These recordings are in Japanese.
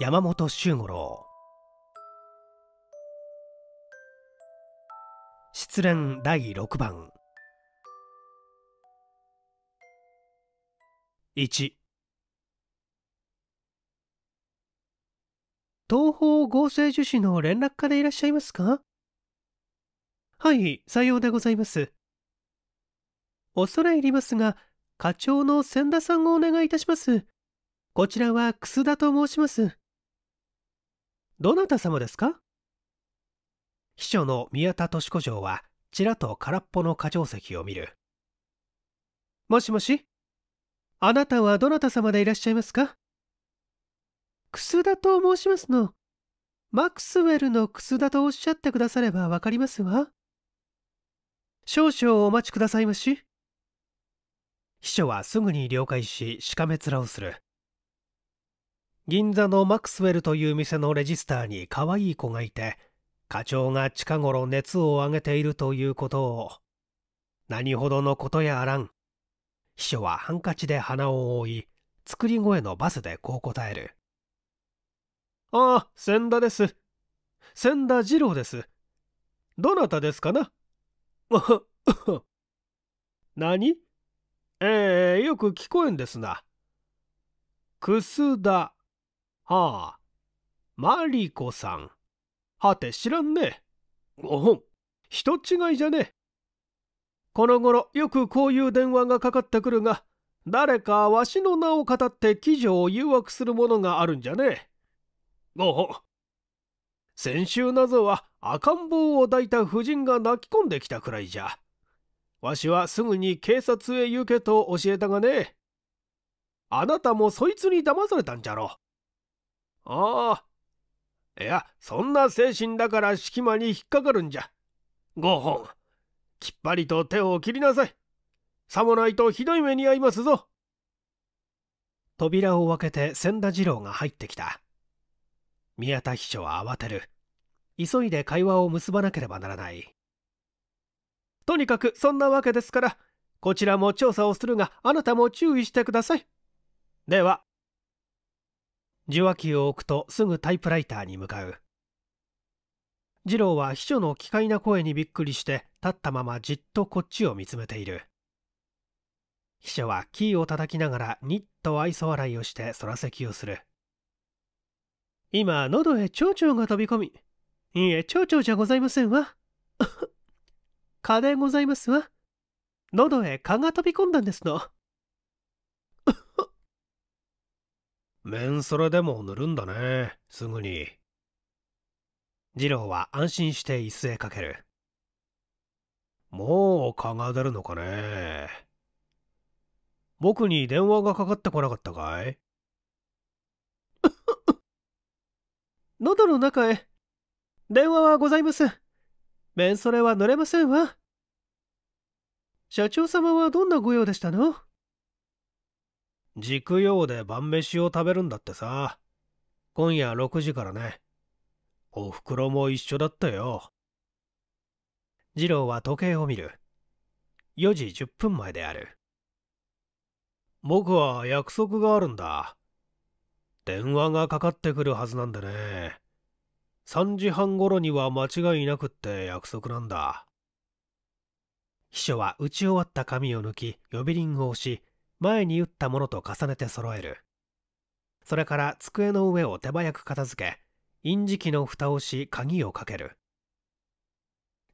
山本周五郎失恋第6番1東方合成樹脂の連絡課でいらっしゃいますかはいさようでございます恐れ入りますが課長の千田さんをお願いいたしますこちらは楠田と申しますどなた様ですか秘書の宮田敏子城はちらと空っぽの箇条石を見るもしもしあなたはどなた様でいらっしゃいますか楠田と申しますのマクスウェルの楠田とおっしゃってくださればわかりますわ少々お待ちくださいまし秘書はすぐに了解ししかめ面をする銀座のマクスウェルという店のレジスターに可愛い子がいて、課長が近頃熱を上げているということを、何ほどのことやあらん。秘書はハンカチで鼻を覆い、作り声のバスでこう答える。ああ、千田です。千田二郎です。どなたですかな 何ええー、よく聞こえんですな。くすだ。はあ、マリコさん。はて知らんね。おほん、人違いじゃね。この頃よくこういう電話がかかってくるが、誰かわしの名を語って記女を誘惑するものがあるんじゃね。おほん。先週謎は赤ん坊を抱いた夫人が泣き込んできたくらいじゃ。わしはすぐに警察へ行けと教えたがね。あなたもそいつに騙されたんじゃろ。ああ。いや、そんな精神だから隙間に引っかかるんじゃ。5本、きっぱりと手を切りなさい。さもないとひどい目に遭いますぞ。扉を開けて千田次郎が入ってきた。宮田秘書は慌てる。急いで会話を結ばなければならない。とにかくそんなわけですから、こちらも調査をするが、あなたも注意してください。では。受話器を置くとすぐタイプライターに向かう次郎は秘書の奇怪な声にびっくりして立ったままじっとこっちを見つめている秘書はキーを叩きながらニッと愛想笑いをして空席をする今喉へ蝶々が飛び込みいいえ蝶々じゃございませんわ 蚊でございますわ喉へ蚊が飛び込んだんですの面それでも塗るんだねすぐに次郎は安心して椅子へかけるもう蚊が出るのかね僕に電話がかかってこなかったかい 喉の中へ電話はございません面それは乗れませんわ社長様はどんな御用でしたの軸用で晩飯を食べるんだってさ。今夜6時からね。お袋も一緒だったよ。次郎は時計を見る。4時10分前である。僕は約束があるんだ。電話がかかってくるはずなんでね。3時半頃には間違いなくって約束なんだ。秘書は打ち終わった紙を抜き、呼び鈴を押し、前に打ったものと重ねて揃えるそれから机の上を手早く片付け印字機の蓋をし鍵をかける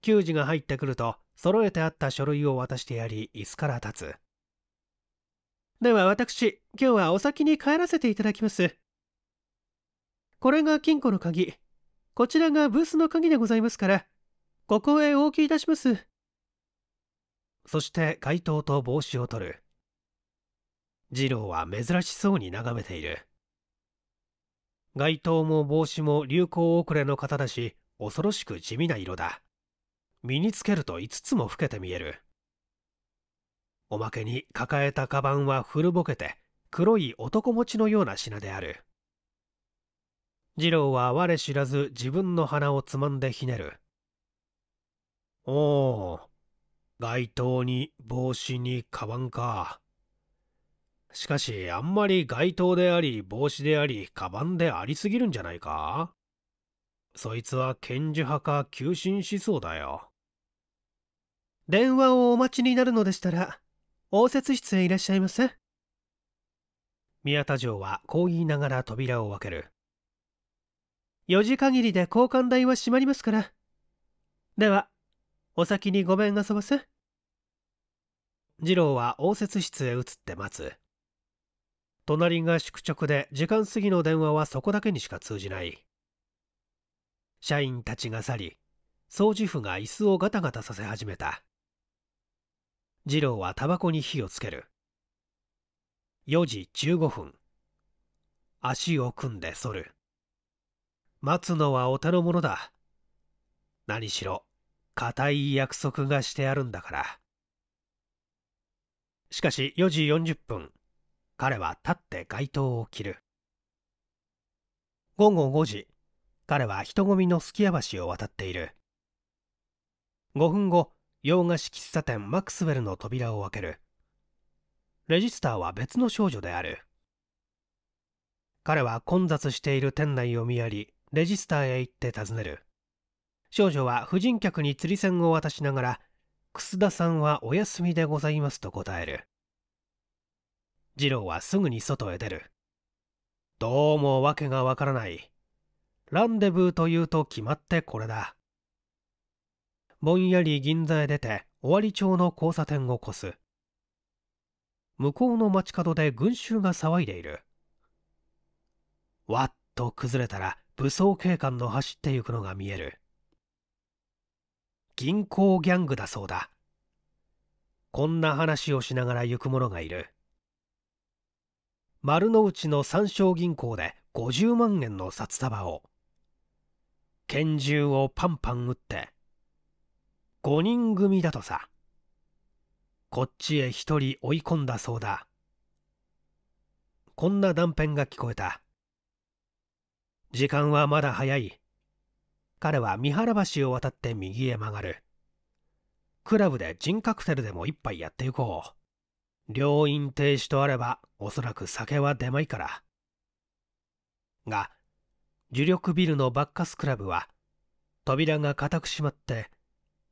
給仕が入ってくると揃えてあった書類を渡してやり椅子から立つでは私今日はお先に帰らせていただきますこれが金庫の鍵こちらがブースの鍵でございますからここへお置きいたしますそして回答と帽子を取る次郎は珍しそうに眺めている。街灯も帽子も流行遅れの方だし、恐ろしく地味な色だ。身につけると5つも老けて見える。おまけに抱えたカバンは古ぼけて、黒い男持ちのような品である。次郎は我知らず自分の鼻をつまんでひねる。おお、街灯に帽子にカバンか。しかし、あんまり街灯であり、帽子であり、カバンでありすぎるんじゃないかそいつは賢治派か急進思想だよ。電話をお待ちになるのでしたら、応接室へいらっしゃいませ。宮田城はこう言いながら扉を開ける。4時限りで交換台は閉まりますから。では、お先にごめんあそばせ。次郎は応接室へ移って待つ。隣が宿直で時間過ぎの電話はそこだけにしか通じない社員たちが去り掃除婦が椅子をガタガタさせ始めた次郎はタバコに火をつける4時15分足を組んで反る待つのはお手の物だ何しろ固い約束がしてあるんだからしかし4時40分彼は立って街灯を切る午後5時彼は人混みのすき家橋を渡っている5分後洋菓子喫茶店マクスウェルの扉を開けるレジスターは別の少女である彼は混雑している店内を見やりレジスターへ行って尋ねる少女は婦人客に釣り銭を渡しながら楠田さんはお休みでございますと答える次郎はすぐに外へ出るどうも訳がわからないランデブーというと決まってこれだぼんやり銀座へ出て尾張町の交差点を越す向こうの街角で群衆が騒いでいるわっと崩れたら武装警官の走ってゆくのが見える銀行ギャングだそうだこんな話をしながら行く者がいる丸の内の三椒銀行で50万円の札束を拳銃をパンパン撃って5人組だとさこっちへ1人追い込んだそうだこんな断片が聞こえた時間はまだ早い彼は三原橋を渡って右へ曲がるクラブで人格カクテルでも一杯やっていこう両院停止とあればおそらく酒は出まいから。が、呪力ビルのバッカスクラブは扉が固く閉まって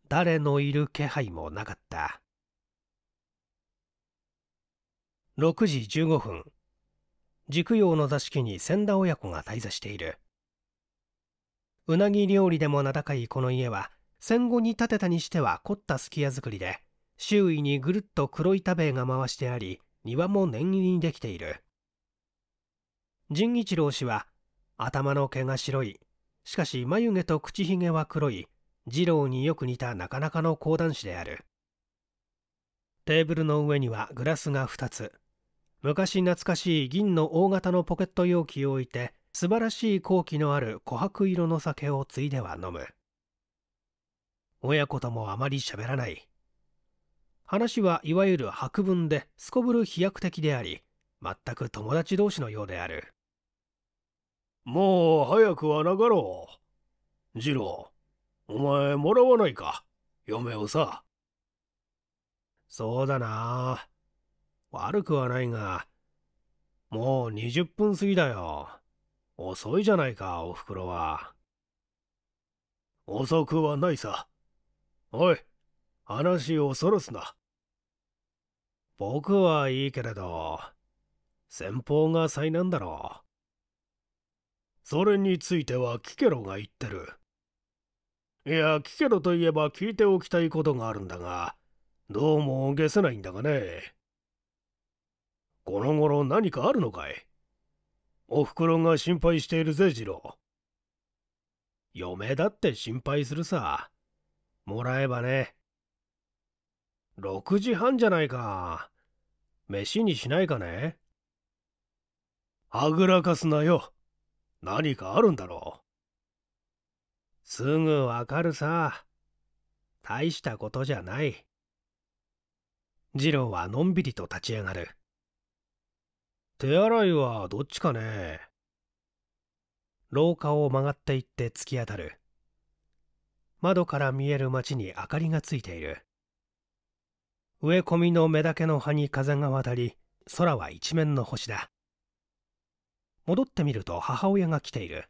誰のいる気配もなかった。6時15分、軸用の座敷に千田親子が滞在している。うなぎ料理でも名高いこの家は戦後に建てたにしては凝ったすき家造りで周囲にぐるっと黒板塀が回してあり庭も念入りにできている仁一郎氏は頭の毛が白いしかし眉毛と口ひげは黒い二郎によく似たなかなかの講談師であるテーブルの上にはグラスが2つ昔懐かしい銀の大型のポケット容器を置いて素晴らしい好機のある琥珀色の酒をついでは飲む親子ともあまり喋らない話はいわゆる白文で、すこぶる飛躍的であり、全く友達同士のようである。もう早くはなかろう。次郎、お前もらわないか、嫁をさ。そうだな悪くはないが、もう20分過ぎだよ。遅いじゃないか、おふくろは。遅くはないさ。おい、話をそらすな。僕はいいけれど、先方が災難だろう。それについてはキケロが言ってる。いや、キケロといえば聞いておきたいことがあるんだが、どうも消せないんだがね。この頃何かあるのかいおふくろが心配しているぜ、次郎。嫁だって心配するさ。もらえばね。6時半じゃないか。飯にしないかねはぐらかすなよ。何かあるんだろう。すぐわかるさ。大したことじゃない。次郎はのんびりと立ち上がる。手洗いはどっちかね廊下を曲がっていって突き当たる。窓から見える街に明かりがついている。植え込みの目だけの葉に風が渡り空は一面の星だ戻ってみると母親が来ている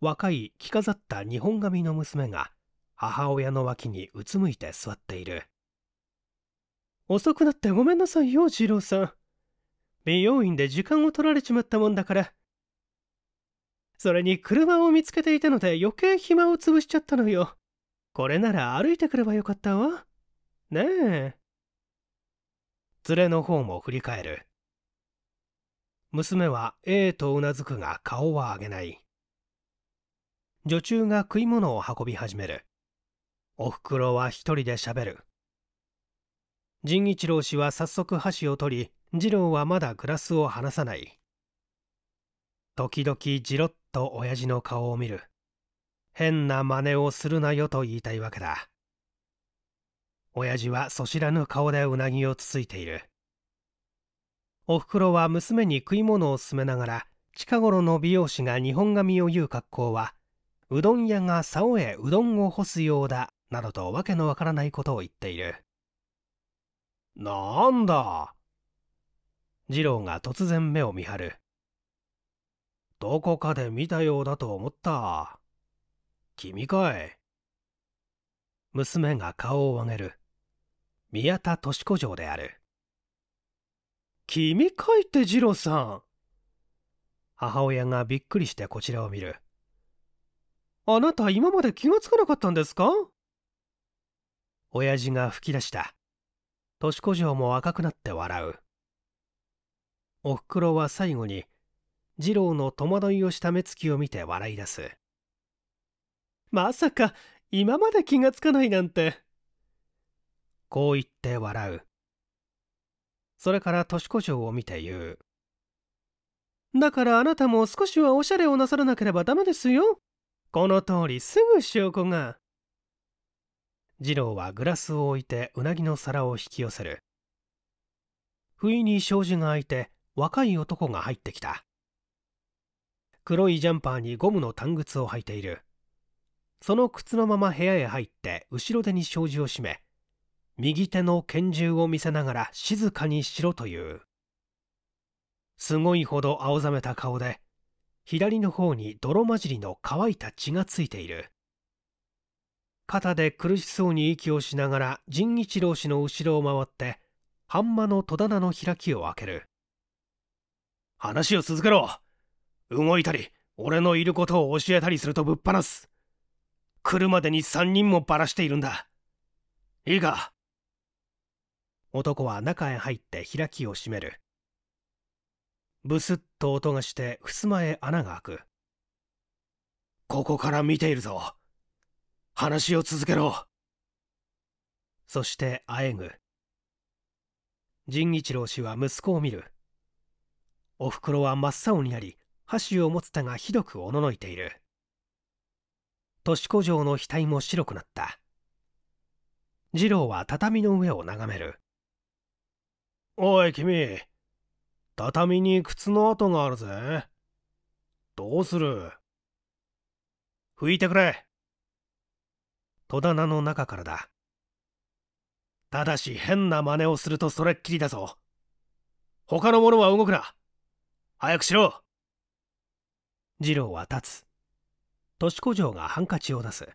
若い着飾った日本髪の娘が母親の脇にうつむいて座っている遅くなってごめんなさいよ二郎さん美容院で時間を取られちまったもんだからそれに車を見つけていたので余計暇を潰しちゃったのよこれなら歩いてくればよかったわねえ連れの方も振り返る娘はええとうなずくが顔は上げない女中が食い物を運び始めるおふくろは一人でしゃべる仁一郎氏は早速箸を取り次郎はまだグラスを離さない時々じろっと親父の顔を見る変な真似をするなよと言いたいわけだ親父はそ知らぬ顔でうなぎをつついているおふくろは娘に食い物を勧めながら近頃の美容師が日本髪を言う格好はうどん屋が竿へうどんを干すようだなどとわけのわからないことを言っているなんだ次郎が突然目を見張るどこかで見たようだと思った君かい娘が顔を上げる宮田敏子城である君かいて次郎さん母親がびっくりしてこちらを見るあなた今まで気がつかなかったんですか親父が吹き出した敏子城も赤くなって笑うおふくろは最後に次郎の戸惑いをした目つきを見て笑い出すまさか今まで気がつかないなんてこう言って笑う。それから年子城を見て言う。だからあなたも少しはおしゃれをなさらなければダメですよ。この通りすぐ証拠が。次郎はグラスを置いてうなぎの皿を引き寄せる。不意に障子が開いて若い男が入ってきた。黒いジャンパーにゴムの短靴を履いている。その靴のまま部屋へ入って後ろ手に障子を閉め、右手の拳銃を見せながら静かにしろという。すごいほど青ざめた顔で、左の方に泥混じりの乾いた血がついている。肩で苦しそうに息をしながら仁一郎氏の後ろを回って、半間の戸棚の開きを開ける。話を続けろ動いたり、俺のいることを教えたりするとぶっ放す。来るまでに3人もばらしているんだ。いいか、男は中へ入って開きを閉める。ブスッと音がして、襖へ穴が開く。ここから見ているぞ。話を続けろ。そしてあえぐ。仁一郎氏は息子を見る。おふくろは真っ青になり、箸を持つ手がひどくおののいている。年子城の額も白くなった。次郎は畳の上を眺める。おい君、畳に靴の跡があるぜ。どうする拭いてくれ。戸棚の中からだ。ただし変な真似をするとそれっきりだぞ。他のものは動くな。早くしろ。次郎は立つ。年子城がハンカチを出す。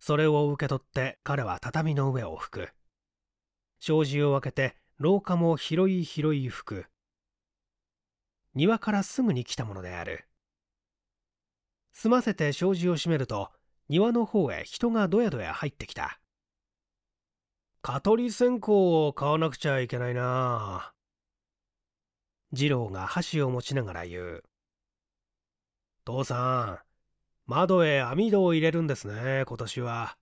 それを受け取って彼は畳の上を拭く。障子を開けて廊下も広い広い服庭からすぐに来たものである済ませて障子を閉めると庭の方へ人がどやどや入ってきた蚊取り線香を買わなくちゃいけないな次郎が箸を持ちながら言う父さん窓へ網戸を入れるんですね今年は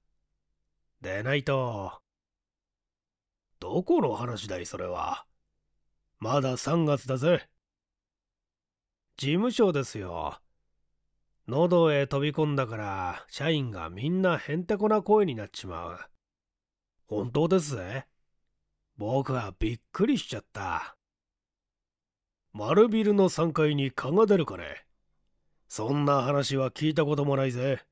でないとどこの話だいそれは。まだ3月だぜ。事務所ですよ。喉へ飛び込んだから社員がみんなへんてこな声になっちまう。本当ですぜ。僕はびっくりしちゃった。丸ビルの3階に蚊が出るかねそんな話は聞いたこともないぜ。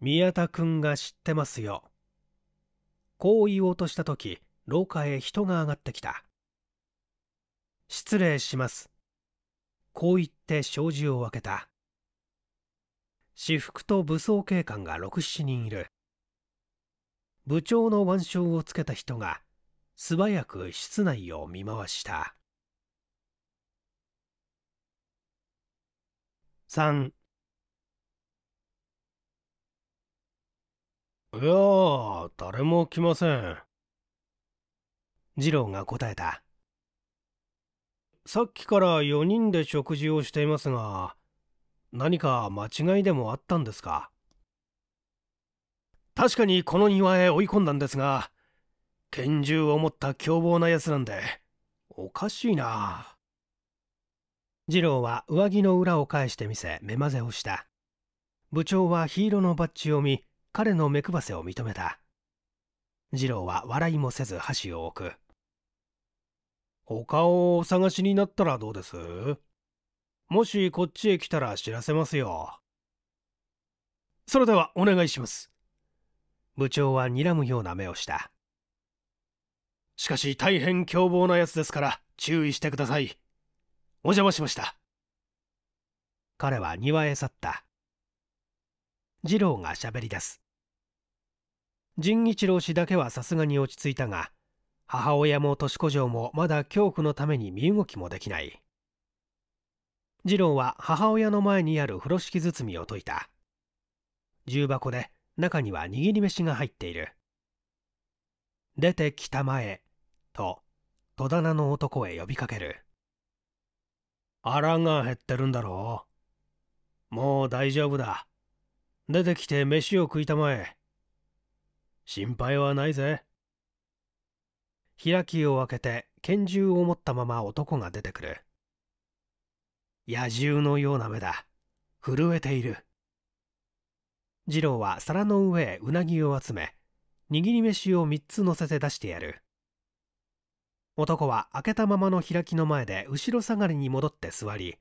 宮田くんが知ってますよ。こう言おうとした時廊下へ人が上がってきた失礼しますこう言って障子を開けた私服と武装警官が67人いる部長の腕章をつけた人が素早く室内を見回した3いやあ誰も来ません次郎が答えたさっきから4人で食事をしていますが何か間違いでもあったんですか確かにこの庭へ追い込んだんですが拳銃を持った凶暴なやつなんでおかしいな次郎は上着の裏を返してみせ目まぜをした部長はヒーローのバッジを見彼の目配せを認めた次郎は笑いもせず箸を置く他をお探しになったらどうですもしこっちへ来たら知らせますよそれではお願いします部長は睨むような目をしたしかし大変凶暴なやつですから注意してくださいお邪魔しました彼は庭へ去った次郎がべり出す仁一郎氏だけはさすがに落ち着いたが母親も年子嬢もまだ恐怖のために身動きもできない次郎は母親の前にある風呂敷包みを解いた重箱で中には握り飯が入っている出てきたまえと戸棚の男へ呼びかける腹が減ってるんだろうもう大丈夫だ出てきて飯を食いたまえ心配はないぜ開きを開けて拳銃を持ったまま男が出てくる野獣のような目だ震えている次郎は皿の上へうなぎを集め握り飯を3つ乗せて出してやる男は開けたままの開きの前で後ろ下がりに戻って座り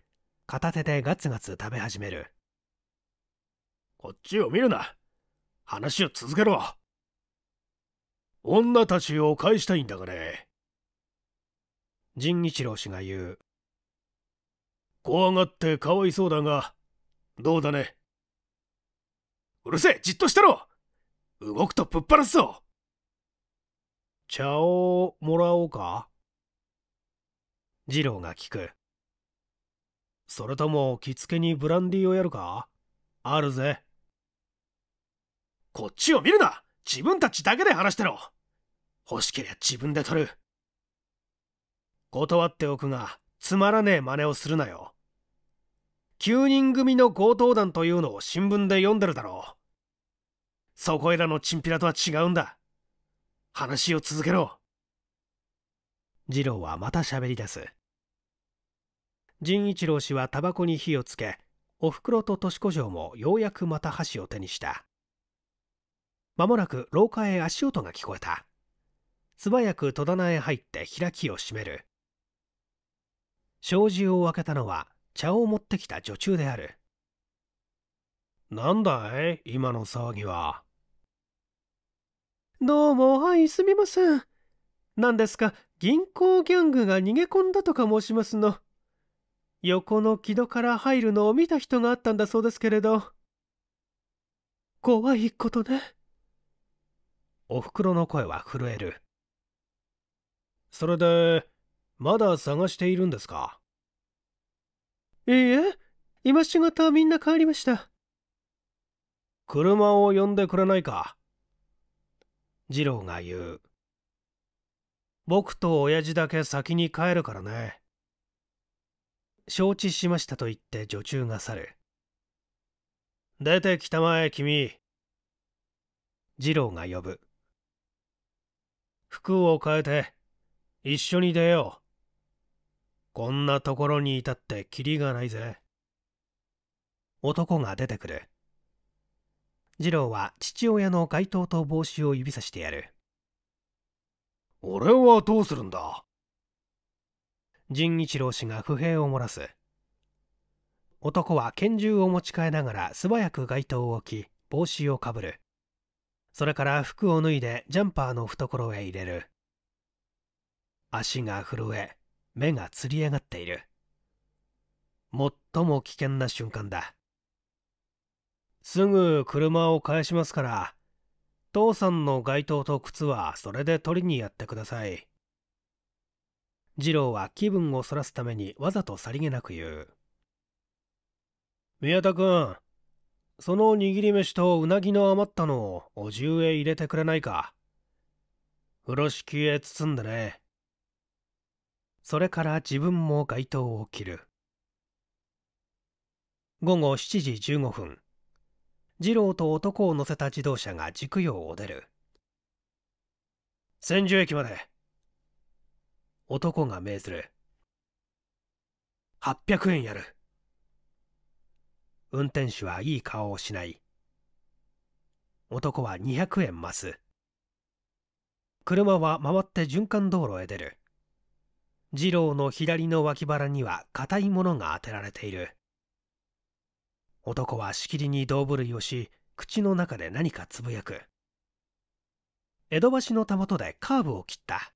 片手でガツガツ食べ始めるこっちを見るな。話を続けろ。女たちを返したいんだがね。仁一郎氏が言う。怖がってかわいそうだが、どうだね。うるせえ、じっとしてろ動くとぶっ放すぞ茶をもらおうか次郎が聞く。それとも着付けにブランディーをやるかあるぜ。こっちを見るな自分たちだけで話してろ欲しけりゃ自分で取る。断っておくが、つまらねえ真似をするなよ。9人組の強盗団というのを新聞で読んでるだろう。そこいらのチンピラとは違うんだ。話を続けろ。次郎はまた喋り出す。仁一郎氏はタバコに火をつけ、お袋と年子城もようやくまた箸を手にした。まもなく廊下へ足音が聞こえた素早く戸棚へ入って開きを閉める障子を開けたのは茶を持ってきた女中であるなんだい今の騒ぎはどうもはいすみません何ですか銀行ギャングが逃げ込んだとか申しますの横の木戸から入るのを見た人があったんだそうですけれど怖いことねおふくろの声は震える。それで、まだ探しているんですかいいえ、今仕事みんな帰りました。車を呼んでくれないか次郎が言う。僕と親父だけ先に帰るからね。承知しましたと言って女中が去る。出てきたまえ、君。次郎が呼ぶ。服を変えて一緒に出よう。こんなところにいたってキリがないぜ。男が出てくる。次郎は父親の街灯と帽子を指さしてやる。俺はどうするんだ仁一郎氏が不平を漏らす。男は拳銃を持ち替えながら素早く街灯を置き、帽子をかぶる。それから服を脱いでジャンパーの懐へ入れる。足が震え、目がつり上がっている。最も危険な瞬間だ。すぐ車を返しますから、父さんの街灯と靴はそれで取りにやってください。次郎は気分をそらすためにわざとさりげなく言う。宮田君、その握り飯とうなぎの余ったのをお重へ入れてくれないか。風呂敷へ包んでね。それから自分も街灯を切る。午後7時15分。二郎と男を乗せた自動車が軸用を出る。千住駅まで。男が命ずる。800円やる。運転手はいい顔をしない。男は200円増す。車は回って循環道路へ出る。二郎の左の脇腹には硬いものが当てられている。男はしきりに胴震いをし、口の中で何かつぶやく。江戸橋のたもとでカーブを切った。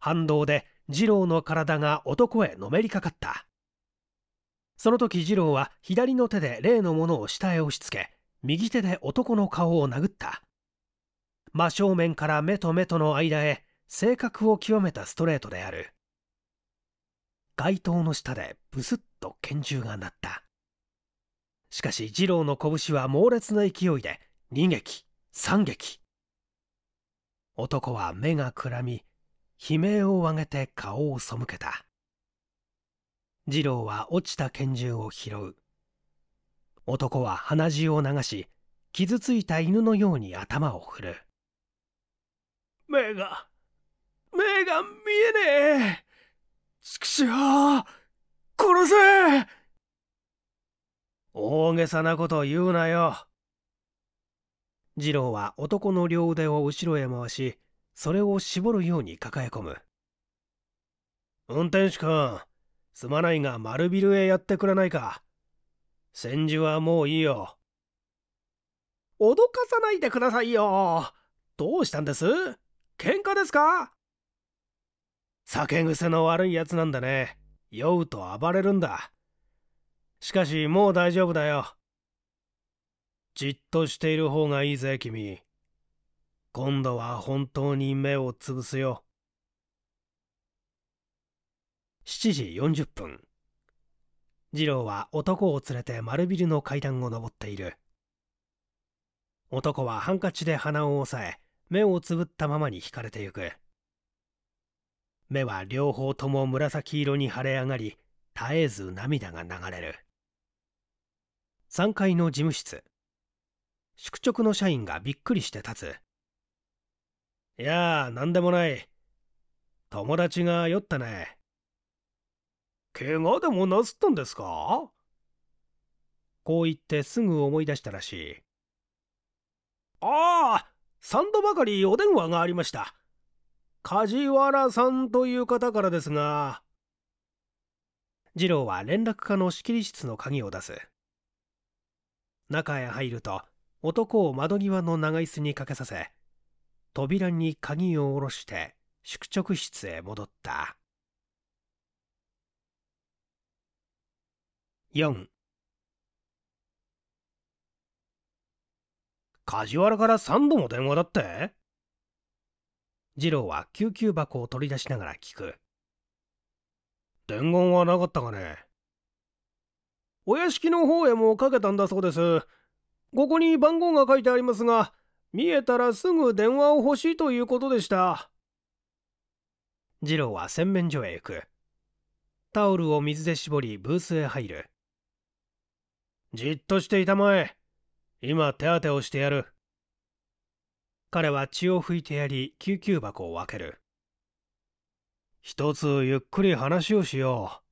反動で二郎の体が男へのめりかかった。その時次郎は左の手で例のものを下へ押し付け右手で男の顔を殴った真正面から目と目との間へ性格を極めたストレートである街灯の下でブスッと拳銃が鳴ったしかし次郎の拳は猛烈な勢いで2撃3撃男は目がくらみ悲鳴を上げて顔を背けた次郎は落ちた拳銃を拾う男は鼻血を流し傷ついた犬のように頭を振る目が目が見えねえちくしょう殺せ大げさなこと言うなよ次郎は男の両腕を後ろへ回しそれを絞るように抱え込む運転手君すまないが丸ビルへやってくれないか。千住はもういいよ。脅かさないでくださいよ。どうしたんです喧嘩ですか酒癖の悪いやつなんだね。酔うと暴れるんだ。しかしもう大丈夫だよ。じっとしている方がいいぜ、君。今度は本当に目をつぶすよ。7時40分次郎は男を連れて丸ビルの階段を上っている男はハンカチで鼻を押さえ目をつぶったままに引かれてゆく目は両方とも紫色に腫れ上がり絶えず涙が流れる3階の事務室宿直の社員がびっくりして立ついやあ何でもない友達が酔ったね怪我でもなすったんですかこう言ってすぐ思い出したらしい。ああ三度ばかりお電話がありました。梶原さんという方からですが。次郎は連絡課の仕切り室の鍵を出す。中へ入ると、男を窓際の長椅子にかけさせ、扉に鍵を下ろして、宿直室へ戻った。4梶原から三度も電話だって次郎は救急箱を取り出しながら聞く伝言はなかったかねお屋敷の方へもかけたんだそうですここに番号が書いてありますが見えたらすぐ電話を欲しいということでした次郎は洗面所へ行くタオルを水で絞りブースへ入るじっとしていたまえ。今手当てをしてやる。彼は血を拭いてやり、救急箱を開ける。一つゆっくり話をしよ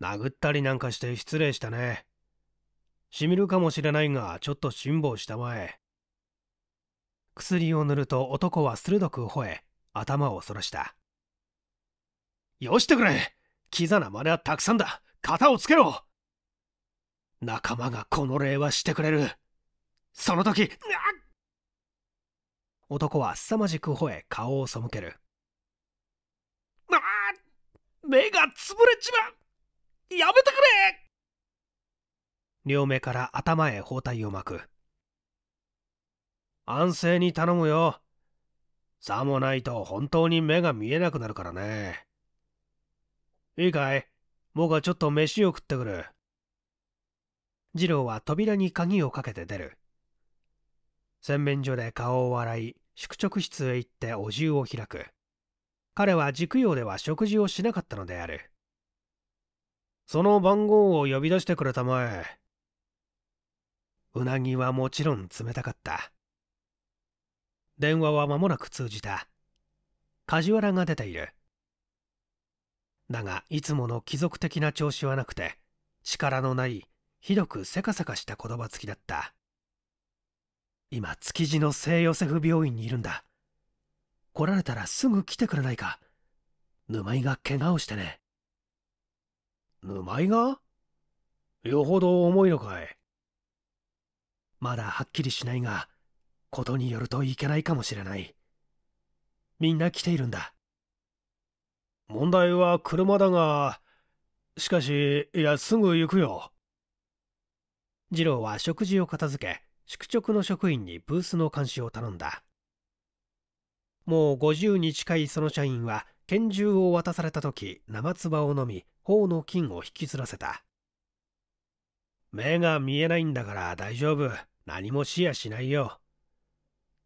う。殴ったりなんかして失礼したね。しみるかもしれないが、ちょっと辛抱したまえ。薬を塗ると男は鋭く吠え、頭をそらした。よしてくれキザな真似はたくさんだ肩をつけろ仲間がこの礼はしてくれるその時男は凄まじく吠え顔を背けるあ目がつぶれちまうやめてくれ両目から頭へ包帯を巻く安静に頼むよさもないと本当に目が見えなくなるからねいいかい僕はちょっと飯を食ってくる次郎は扉に鍵をかけて出る。洗面所で顔を洗い、宿直室へ行ってお重を開く。彼は塾用では食事をしなかったのである。その番号を呼び出してくれたまえ。うなぎはもちろん冷たかった。電話は間もなく通じた。梶原が出ている。だが、いつもの貴族的な調子はなくて、力のないひどくせかせかした言葉つきだった今築地の聖ヨセフ病院にいるんだ来られたらすぐ来てくれないか沼井が怪我をしてね沼井がよほど重いのかいまだはっきりしないがことによるといけないかもしれないみんな来ているんだ問題は車だがしかしいやすぐ行くよ次郎は食事を片付け宿直の職員にブースの監視を頼んだもう50に近いその社員は拳銃を渡された時生唾を飲み頬の菌を引きずらせた目が見えないんだから大丈夫何もしやしないよ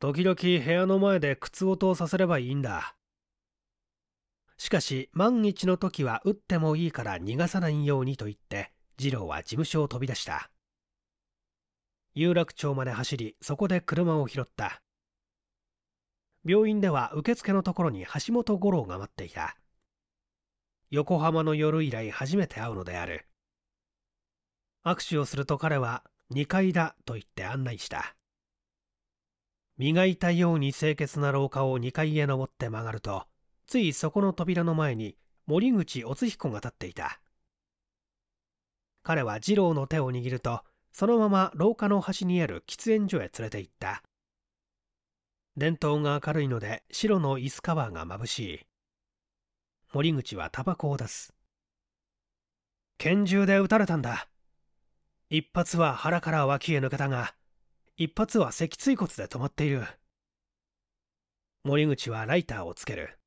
時々部屋の前で靴音をさせればいいんだしかし万一の時は打ってもいいから逃がさないようにと言って次郎は事務所を飛び出した有楽町まで走りそこで車を拾った病院では受付のところに橋本五郎が待っていた横浜の夜以来初めて会うのである握手をすると彼は2階だと言って案内した磨いたように清潔な廊下を2階へ登って曲がるとついそこの扉の前に森口乙彦が立っていた彼は二郎の手を握るとそのまま廊下の端にある喫煙所へ連れて行った電灯が明るいので白の椅子カバーが眩しい森口はタバコを出す拳銃で撃たれたんだ一発は腹から脇へ抜けたが一発は脊椎骨で止まっている森口はライターをつける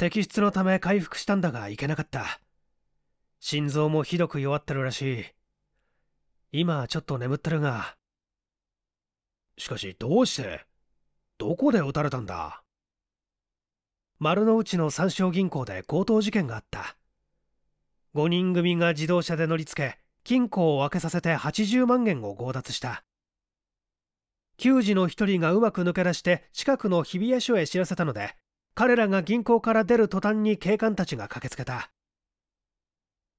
摘出のため回復したんだがいけなかった心臓もひどく弱ってるらしい今ちょっと眠ってるが。しかしどうしてどこで撃たれたんだ丸の内の山椒銀行で強盗事件があった。5人組が自動車で乗りつけ、金庫を開けさせて80万円を強奪した。給仕の1人がうまく抜け出して近くの日比谷署へ知らせたので、彼らが銀行から出る途端に警官たちが駆けつけた。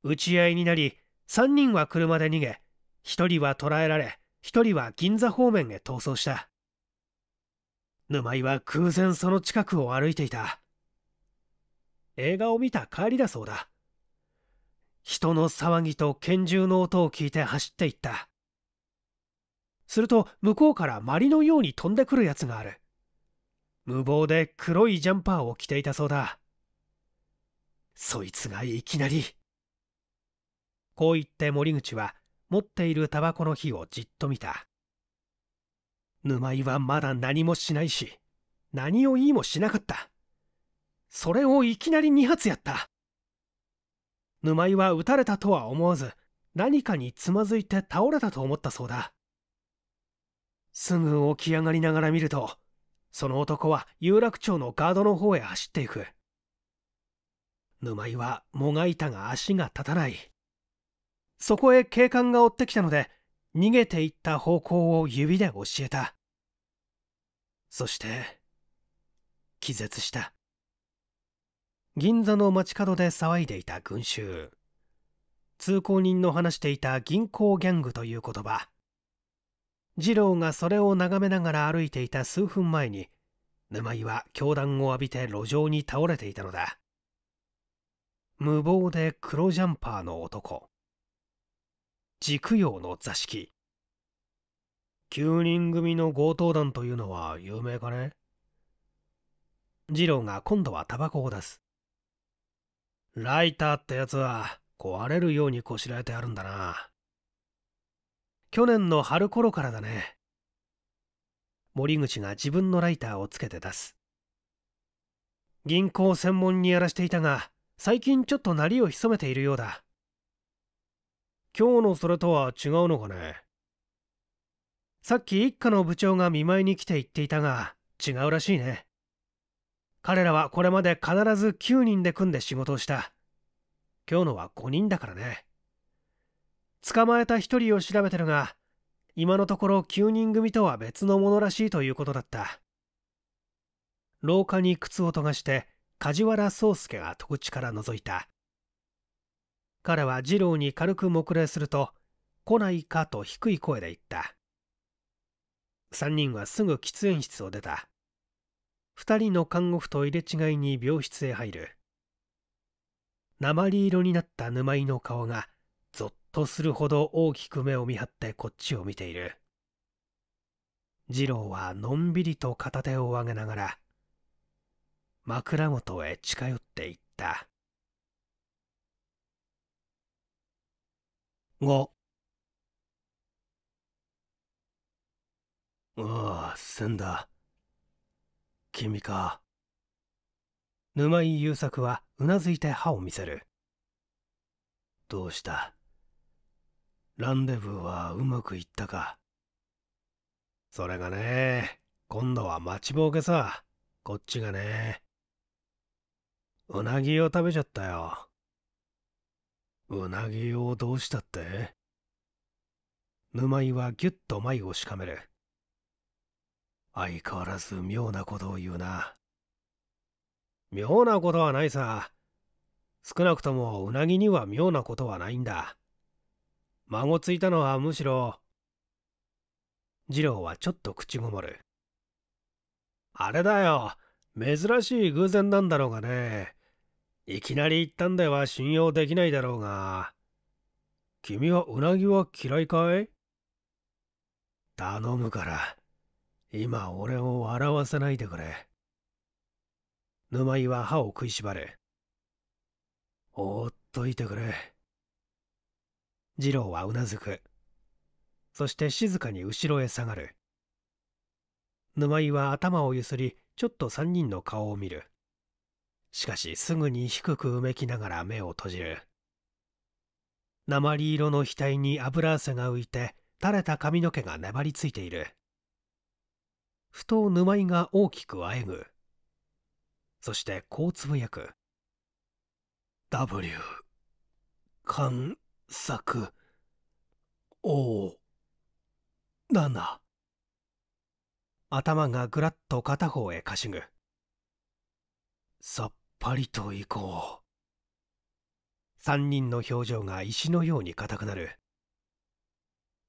打ち合いになり、3人は車で逃げ、1人は捕らえられ、1人は銀座方面へ逃走した。沼井は偶然その近くを歩いていた。映画を見た帰りだそうだ。人の騒ぎと拳銃の音を聞いて走っていった。すると向こうからまりのように飛んでくるやつがある。無謀で黒いジャンパーを着ていたそうだ。そいつがいきなり。こう言って森口は持っているタバコの火をじっと見た沼井はまだ何もしないし何を言いもしなかったそれをいきなり2発やった沼井は撃たれたとは思わず何かにつまずいて倒れたと思ったそうだすぐ起き上がりながら見るとその男は有楽町のガードの方へ走っていく沼井はもがいたが足が立たないそこへ警官が追ってきたので逃げていった方向を指で教えたそして気絶した銀座の街角で騒いでいた群衆通行人の話していた銀行ギャングという言葉次郎がそれを眺めながら歩いていた数分前に沼井は教団を浴びて路上に倒れていたのだ無謀で黒ジャンパーの男軸用の座敷9人組の強盗団というのは有名かね次郎が今度はタバコを出すライターってやつは壊れるようにこしらえてあるんだな去年の春頃からだね森口が自分のライターをつけて出す銀行専門にやらしていたが最近ちょっとなりを潜めているようだ今日のそれとは違うのかねさっき一家の部長が見舞いに来て言っていたが違うらしいね彼らはこれまで必ず9人で組んで仕事をした今日のは5人だからね捕まえた1人を調べてるが今のところ9人組とは別のものらしいということだった廊下に靴を研がして梶原宗介が戸口から覗いた彼は二郎に軽くく礼すると、来ないかと低い声で言った。3人はすぐ喫煙室を出た。2人の看護婦と入れ違いに病室へ入る。鉛色になった沼井の顔が、ぞっとするほど大きく目を見張ってこっちを見ている。二郎はのんびりと片手を上げながら、枕元へ近寄っていった。5ああんだ君か沼井優作はうなずいて歯を見せるどうしたランデブーはうまくいったかそれがね今度は待ちぼうけさこっちがねうなぎを食べちゃったようなぎをどうしたって沼井はぎゅっと眉をしかめる。相変わらず妙なことを言うな。妙なことはないさ。少なくともうなぎには妙なことはないんだ。孫ついたのはむしろ。次郎はちょっと口ごもる。あれだよ。珍しい偶然なんだろうがね。いきなり言ったんでは信用できないだろうが、君はうなぎは嫌いかい頼むから、今俺を笑わせないでくれ。沼井は歯を食いしばる。放っといてくれ。次郎はうなずく。そして静かに後ろへ下がる。沼井は頭をゆすり、ちょっと三人の顔を見る。しかしすぐに低くうめきながら目を閉じる。鉛色の額に油汗が浮いて垂れた髪の毛が粘りついている。ふと沼井が大きくあえぐ。そしてこうつぶやく。W、観作、O、7。頭がぐらっと片方へかしぐ。さっパリと行こう。3人の表情が石のように硬くなる。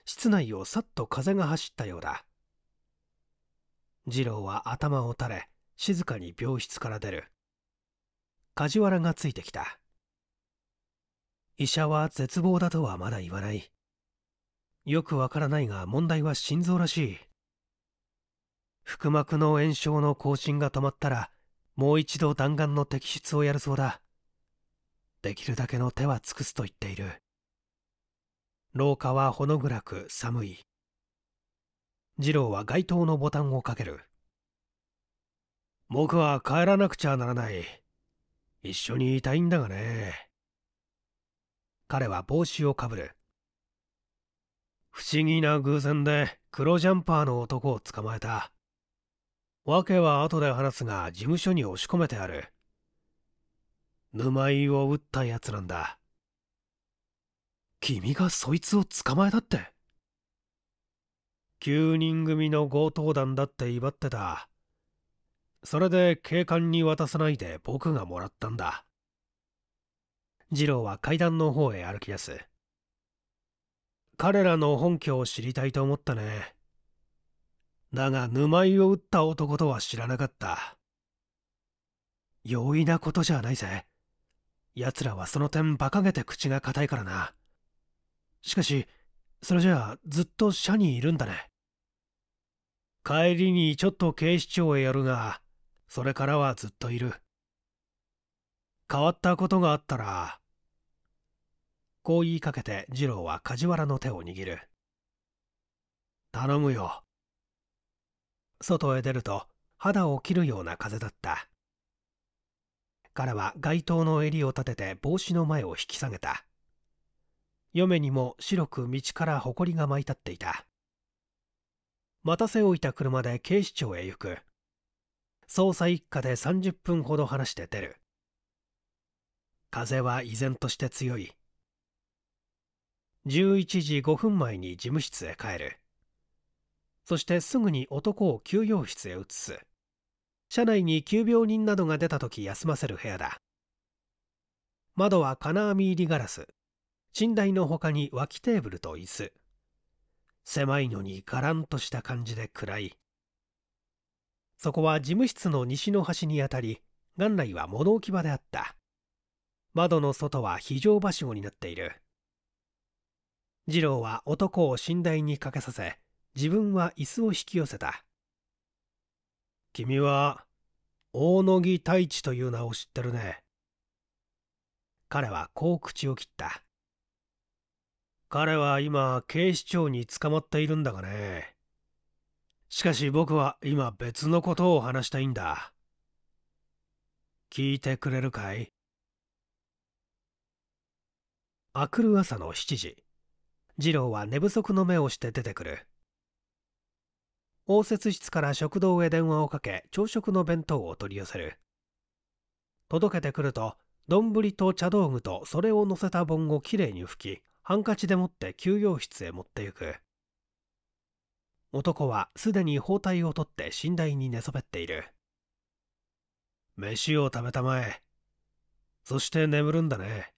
室内をさっと風が走ったようだ。次郎は頭を垂れ、静かに病室から出る。梶原がついてきた。医者は絶望だとはまだ言わない。よくわからないが問題は心臓らしい。腹膜の炎症の更新が止まったらもう一度弾丸の摘出をやるそうだできるだけの手は尽くすと言っている廊下はほの暗く寒い次郎は街灯のボタンをかける僕は帰らなくちゃならない一緒にいたいんだがね彼は帽子をかぶる不思議な偶然で黒ジャンパーの男を捕まえた訳は後で話すが事務所に押し込めてある沼井を撃ったやつなんだ君がそいつを捕まえたって9人組の強盗団だって威張ってたそれで警官に渡さないで僕がもらったんだ次郎は階段の方へ歩き出す彼らの本拠を知りたいと思ったねだが沼井を撃った男とは知らなかった容易なことじゃないぜ奴らはその点馬鹿げて口が硬いからなしかしそれじゃあずっと社にいるんだね帰りにちょっと警視庁へ寄るがそれからはずっといる変わったことがあったらこう言いかけて次郎は梶原の手を握る頼むよ外へ出ると肌を切るような風だった彼は街灯の襟を立てて帽子の前を引き下げた嫁にも白く道から埃が舞い立っていた待たせ置いた車で警視庁へ行く捜査一課で30分ほど話して出る風は依然として強い11時5分前に事務室へ帰るそしてすぐに男を休養室へ移す車内に急病人などが出た時休ませる部屋だ窓は金網入りガラス寝台の他に脇テーブルと椅子狭いのにガランとした感じで暗いそこは事務室の西の端にあたり元来は物置場であった窓の外は非常はしごになっている次郎は男を寝台にかけさせ自分は椅子を引き寄せた。君は、大野木太一という名を知ってるね。彼はこう口を切った。彼は今、警視庁に捕まっているんだがね。しかし僕は今別のことを話したいんだ。聞いてくれるかい明くる朝の7時。次郎は寝不足の目をして出てくる。応接室から食堂へ電話をかけ朝食の弁当を取り寄せる届けてくると丼と茶道具とそれを乗せた盆をきれいに拭きハンカチでもって休養室へ持ってゆく男はすでに包帯を取って寝台に寝そべっている飯を食べたまえそして眠るんだね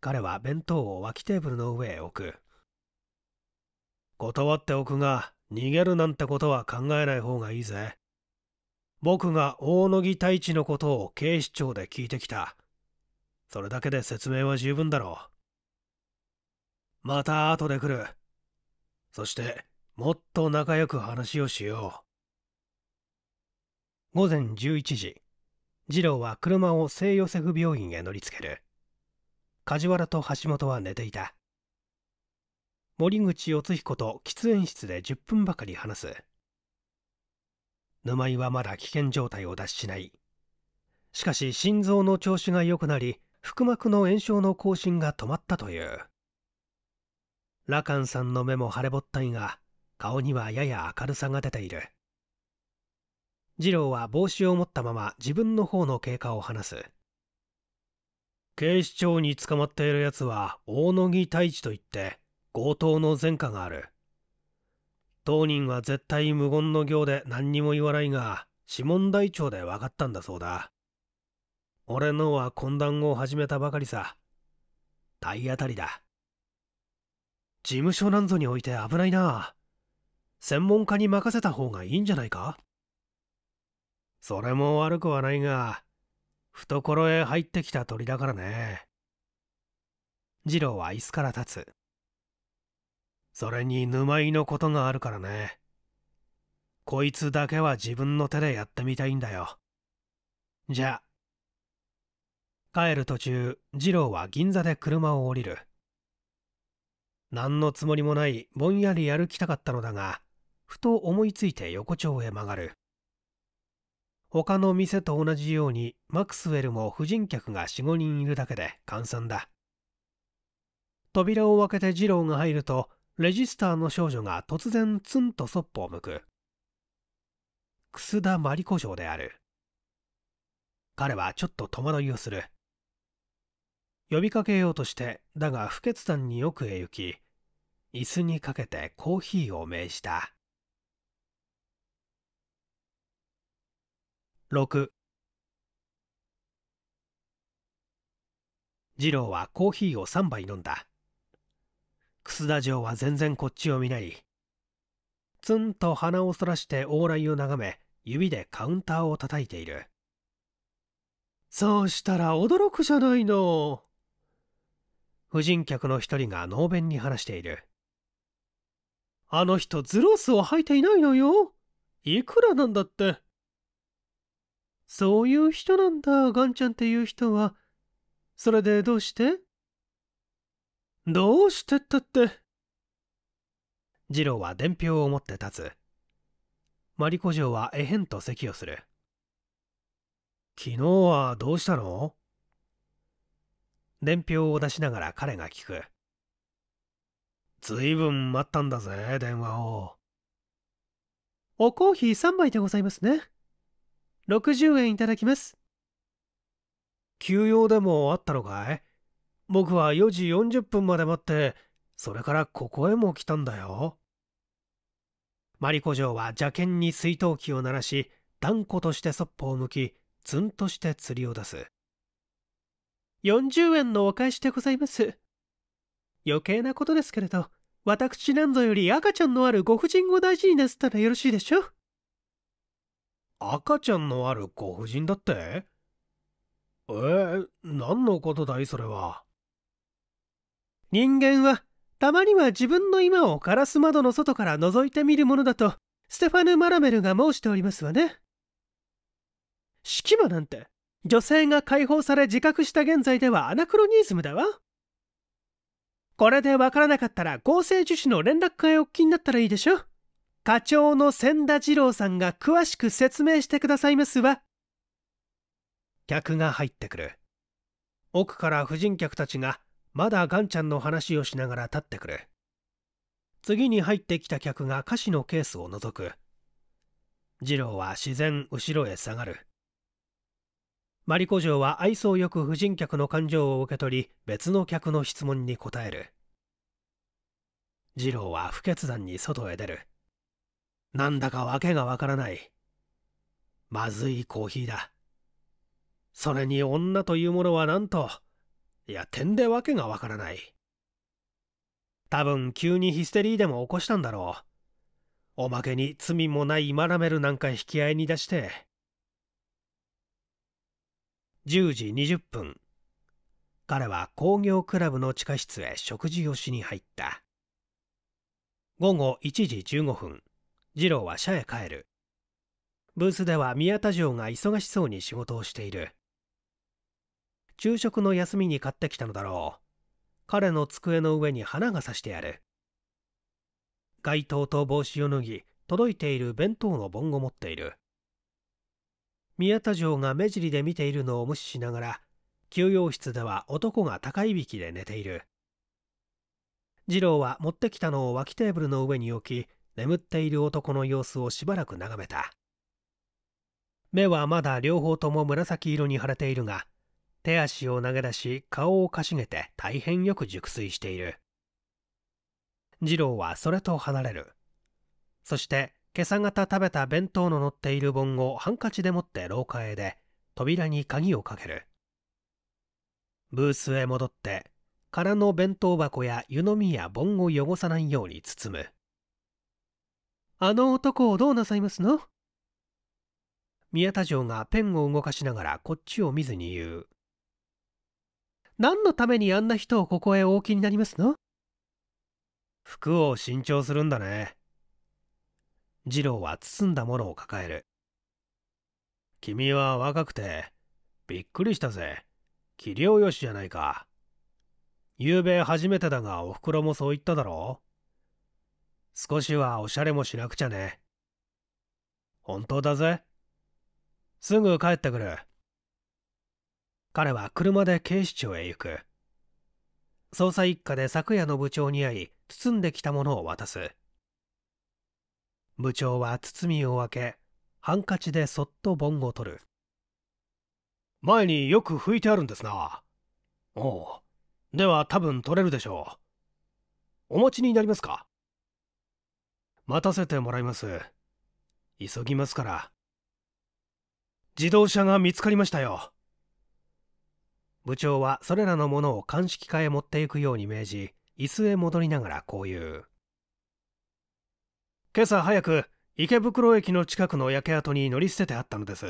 彼は弁当を脇テーブルの上へ置く断っておくが逃げるなんてことは考えない方がいいぜ。僕が大野木太一のことを警視庁で聞いてきた。それだけで説明は十分だろう。また後で来る。そして、もっと仲良く話をしよう。午前11時、次郎は車を西ヨセフ病院へ乗りつける。梶原と橋本は寝ていた。森口義彦と喫煙室で10分ばかり話す沼井はまだ危険状態を脱しないしかし心臓の調子が良くなり腹膜の炎症の更新が止まったという羅漢さんの目も腫れぼったいが顔にはやや明るさが出ている次郎は帽子を持ったまま自分の方の経過を話す警視庁に捕まっているやつは大野木太一といって強盗の前科がある。当人は絶対無言の行で何にも言わないが、指紋台帳で分かったんだそうだ。俺のは混乱を始めたばかりさ。体当たりだ。事務所なんぞにおいて危ないな。専門家に任せた方がいいんじゃないかそれも悪くはないが、懐へ入ってきた鳥だからね。次郎は椅子から立つ。それに沼井のことがあるからね。こいつだけは自分の手でやってみたいんだよ。じゃあ。帰る途中、二郎は銀座で車を降りる。何のつもりもないぼんやり歩きたかったのだが、ふと思いついて横丁へ曲がる。他の店と同じようにマクスウェルも婦人客が4、5人いるだけで換算だ。扉を開けて二郎が入ると、レジスターの少女が突然ツンとそっぽを向く。楠田真理子城である。彼はちょっと戸惑いをする。呼びかけようとして、だが不決断に奥へ行き、椅子にかけてコーヒーを命じた。6次郎はコーヒーを3杯飲んだ。楠田城は全然こっちを見ない。ツンと鼻をそらして往来を眺め、指でカウンターを叩いている。そうしたら驚くじゃないの。婦人客の一人が能弁に話している。あの人ズロースを履いていないのよ。いくらなんだって。そういう人なんだ、ガンちゃんっていう人は。それでどうしてどうしてったって。次郎は伝票を持って立つ。マリコ城はえへんと咳をする。昨日はどうしたの伝票を出しながら彼が聞く。ずいぶん待ったんだぜ、電話を。おコーヒー3杯でございますね。60円いただきます。休養でもあったのかい僕は4時40分まで待って、それからここへも来たんだよ。マリコ嬢は邪剣に水筒器を鳴らし、断固としてそっぽを向き、ツンとして釣りを出す。40円のお返しでございます。余計なことですけれど、私なんぞより赤ちゃんのあるご婦人を大事になすったらよろしいでしょ赤ちゃんのあるご婦人だってえー、何のことだいそれは。人間はたまには自分の今をガラス窓の外から覗いてみるものだとステファヌ・マラメルが申しておりますわね式場なんて女性が解放され自覚した現在ではアナクロニズムだわこれでわからなかったら合成樹脂の連絡会をお聞きになったらいいでしょ課長の千田二郎さんが詳しく説明してくださいますわ客が入ってくる奥から婦人客たちがまだガンちゃんの話をしながら立ってくる次に入ってきた客が菓子のケースを覗く次郎は自然後ろへ下がるマリコ城は愛想よく婦人客の感情を受け取り別の客の質問に答える次郎は不決断に外へ出るなんだか訳がわからないまずいコーヒーだそれに女というものはなんといや、点でわけがわからない。多分急にヒステリーでも起こしたんだろう。おまけに罪もないマラメルなんか引き合いに出して。10時20分。彼は工業クラブの地下室へ食事をしに入った。午後1時15分、次郎は社へ帰る。ブースでは宮田城が忙しそうに仕事をしている。昼食の休みに買ってきたのだろう。彼の机の上に花がさしてある。街灯と帽子を脱ぎ、届いている弁当の盆を持っている。宮田城が目尻で見ているのを無視しながら、休養室では男が高い引きで寝ている。次郎は持ってきたのを脇テーブルの上に置き、眠っている男の様子をしばらく眺めた。目はまだ両方とも紫色に腫れているが、手足を投げ出し顔をかしげて大変よく熟睡している次郎はそれと離れるそして今朝方食べた弁当の乗っている盆をハンカチで持って廊下へで扉に鍵をかけるブースへ戻って空の弁当箱や湯飲みや盆を汚さないように包むあの男をどうなさいますの宮田城がペンを動かしながらこっちを見ずに言う何のためにあんな人をここへお置きになりますの服を新調するんだね。次郎は包んだものを抱える。君は若くて、びっくりしたぜ。器量よしじゃないか。ゆうべ初めてだがお袋もそう言っただろう少しはおしゃれもしなくちゃね。本当だぜ。すぐ帰ってくる。彼は車で警視庁へ行く捜査一課で昨夜の部長に会い包んできたものを渡す部長は包みを開けハンカチでそっと盆を取る前によく拭いてあるんですなおおでは多分取れるでしょうお持ちになりますか待たせてもらいます急ぎますから自動車が見つかりましたよ部長はそれらのものを鑑識課へ持っていくように命じ椅子へ戻りながらこう言う今朝早く池袋駅の近くの焼け跡に乗り捨ててあったのです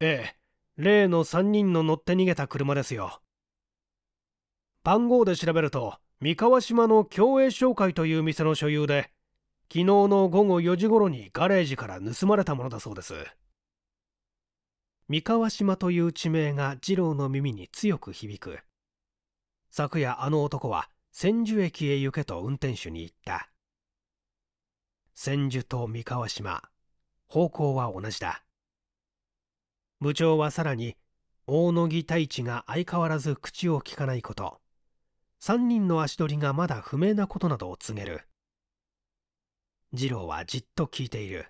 ええ例の3人の乗って逃げた車ですよ番号で調べると三河島の共栄商会という店の所有で昨日の午後4時頃にガレージから盗まれたものだそうです三河島という地名が二郎の耳に強く響く。昨夜あの男は千住駅へ行けと運転手に言った。千住と三河島、方向は同じだ。部長はさらに、大野木太一が相変わらず口を聞かないこと、三人の足取りがまだ不明なことなどを告げる。二郎はじっと聞いている。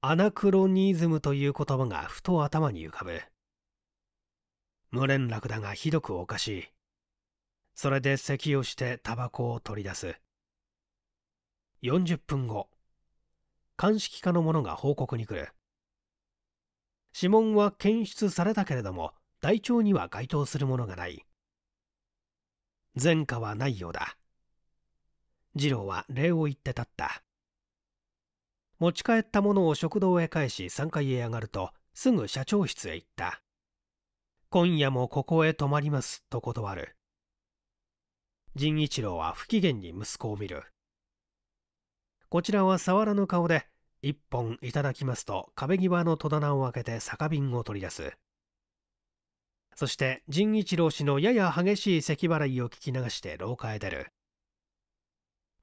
アナクロニズムという言葉がふと頭に浮かぶ。無連絡だがひどくおかしい。それで咳をしてタバコを取り出す。40分後、鑑識課の者が報告に来る。指紋は検出されたけれども、大腸には該当するものがない。前科はないようだ。次郎は礼を言って立った。持ち帰ったものを食堂へ返し3階へ上がるとすぐ社長室へ行った今夜もここへ泊まりますと断る仁一郎は不機嫌に息子を見るこちらは触らぬ顔で一本いただきますと壁際の戸棚を開けて酒瓶を取り出すそして仁一郎氏のやや激しい咳払いを聞き流して廊下へ出る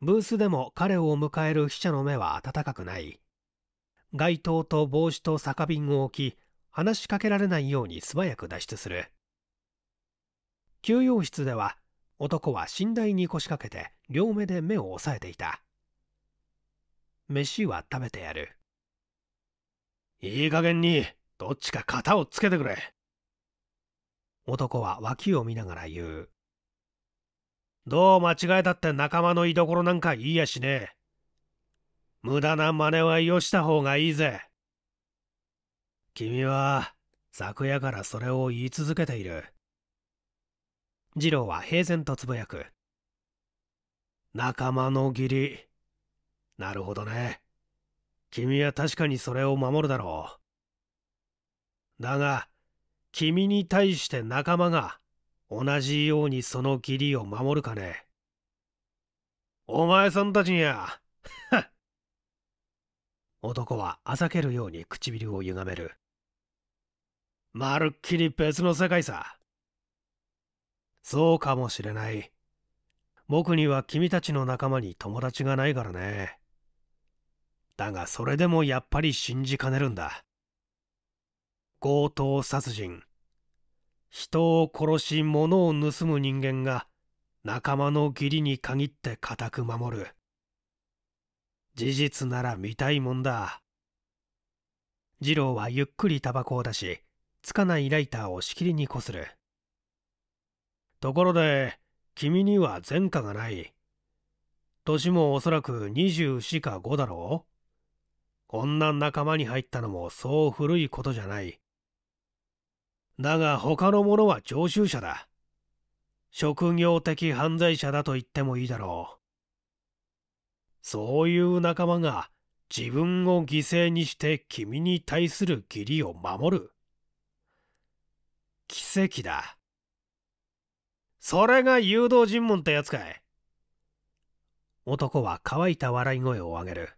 ブースでも彼を迎える記者の目は温かくない街灯と帽子と酒瓶を置き話しかけられないように素早く脱出する休養室では男は寝台に腰掛けて両目で目を押さえていた飯は食べてやるいい加減にどっちか型をつけてくれ男は脇を見ながら言うどう間違えたって仲間の居所なんかいいやしねえ。無駄な真似はよした方がいいぜ。君は、昨夜からそれを言い続けている。次郎は平然とつぶやく。仲間の義理。なるほどね。君は確かにそれを守るだろう。だが、君に対して仲間が同じようにその義理を守るかねお前さんたちにゃ 男はあざけるように唇を歪めるまるっきり別の世界さそうかもしれない僕には君たちの仲間に友達がないからねだがそれでもやっぱり信じかねるんだ強盗殺人人を殺し物を盗む人間が仲間の義理に限って固く守る。事実なら見たいもんだ。次郎はゆっくりタバコを出し、つかないライターをしきりにこする。ところで、君には前科がない。年もおそらく24か5だろうな仲間に入ったのもそう古いことじゃない。だが他の者は常習者だ。職業的犯罪者だと言ってもいいだろう。そういう仲間が自分を犠牲にして君に対する義理を守る。奇跡だ。それが誘導尋問ってやつかい。男は乾いた笑い声を上げる。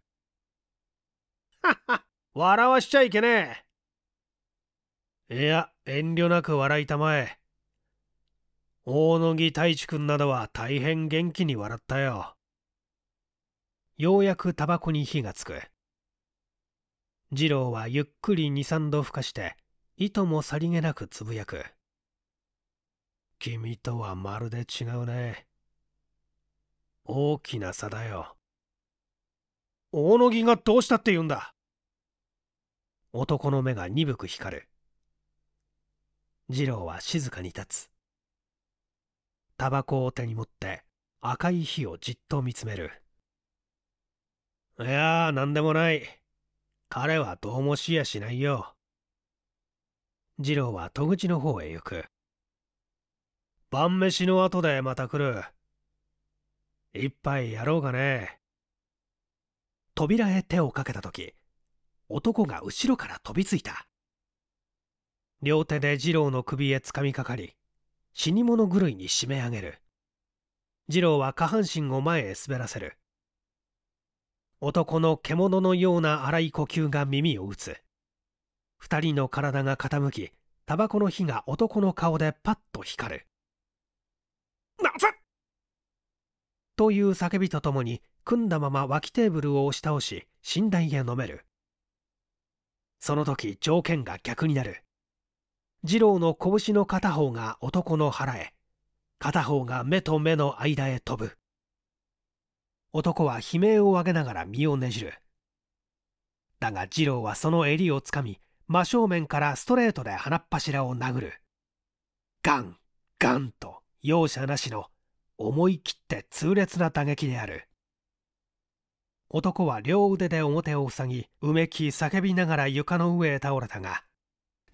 はっは、笑わしちゃいけねえ。いや、遠慮なく笑いたまえ。大野木太一君などは大変元気に笑ったよ。ようやくタバコに火がつく。次郎はゆっくり二三度ふかして、いともさりげなくつぶやく。君とはまるで違うね。大きな差だよ。大野木がどうしたって言うんだ男の目が鈍く光る。次郎は静かに立つ。タバコを手に持って赤い火をじっと見つめる。いやー、でもない。彼はどうもしやしないよ。次郎は戸口の方へ行く。晩飯の後でまた来る。一杯やろうかね。扉へ手をかけた時、男が後ろから飛びついた。両手で二郎の首へつかみかかり、死に物狂いに締め上げる。二郎は下半身を前へ滑らせる。男の獣のような荒い呼吸が耳を打つ。二人の体が傾き、タバコの火が男の顔でパッと光る。なぜという叫びとともに、組んだまま脇テーブルを押し倒し、寝台へ飲める。その時条件が逆になる。次郎の拳の片方が男の腹へ片方が目と目の間へ飛ぶ男は悲鳴を上げながら身をねじるだが次郎はその襟をつかみ真正面からストレートで鼻っ柱を殴るガンガンと容赦なしの思い切って痛烈な打撃である男は両腕で表を塞ぎうめき叫びながら床の上へ倒れたが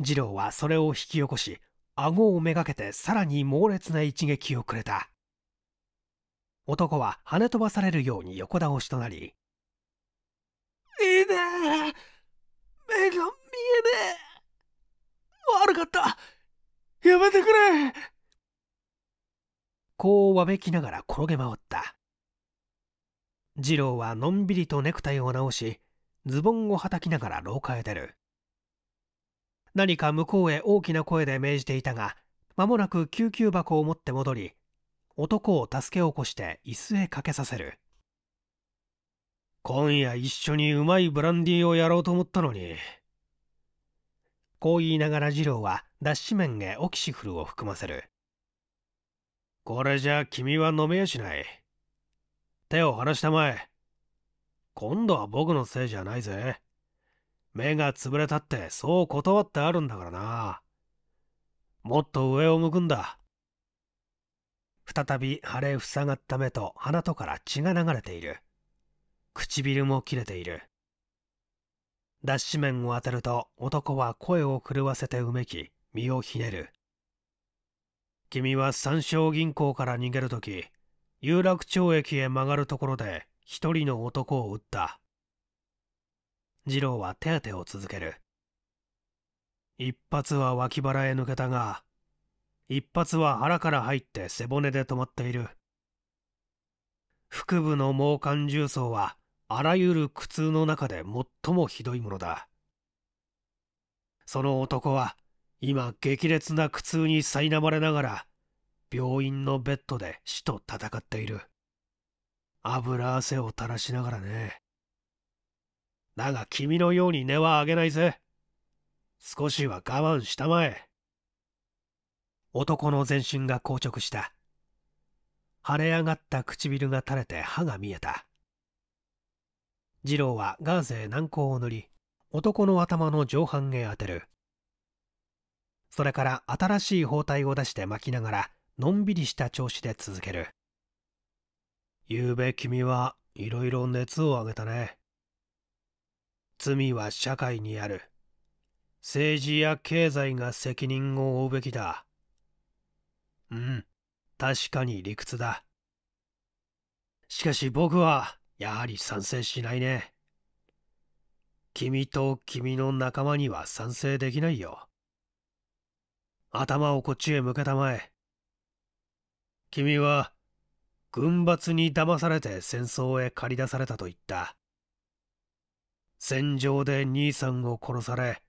次郎はそれを引き起こし顎をめがけてさらに猛烈な一撃をくれた男は跳ね飛ばされるように横倒しとなり「いいね目が見えねえ悪かったやめてくれ!」こうわめきながら転げ回った次郎はのんびりとネクタイを直しズボンをはたきながら廊下へ出る何か向こうへ大きな声で命じていたが間もなく救急箱を持って戻り男を助け起こして椅子へかけさせる今夜一緒にうまいブランディをやろうと思ったのにこう言いながら次郎は脱脂麺へオキシフルを含ませるこれじゃ君は飲めやしない手を離したまえ今度は僕のせいじゃないぜ目が潰れたってそう断ってあるんだからな。もっと上を向くんだ。再び腫れ塞がった目と鼻とから血が流れている。唇も切れている。脱脂面を当てると男は声を狂わせてうめき、身をひねる。君は三椒銀行から逃げるとき、有楽町駅へ曲がるところで一人の男を撃った。次郎は手当てを続ける。一発は脇腹へ抜けたが、一発は腹から入って背骨で止まっている。腹部の毛管重曹は、あらゆる苦痛の中で最もひどいものだ。その男は、今激烈な苦痛に苛まれながら、病院のベッドで死と戦っている。油汗を垂らしながらね。だが君のように根は上げないぜ。少しは我慢したまえ。男の全身が硬直した。腫れ上がった唇が垂れて歯が見えた。次郎はガーゼ軟膏を塗り、男の頭の上半へ当てる。それから新しい包帯を出して巻きながら、のんびりした調子で続ける。ゆうべ君はいろいろ熱を上げたね。罪は社会にある。政治や経済が責任を負うべきだ。うん、確かに理屈だ。しかし僕は、やはり賛成しないね。君と君の仲間には賛成できないよ。頭をこっちへ向けたまえ。君は、軍閥に騙されて戦争へ駆り出されたと言った。戦場で兄さんを殺され、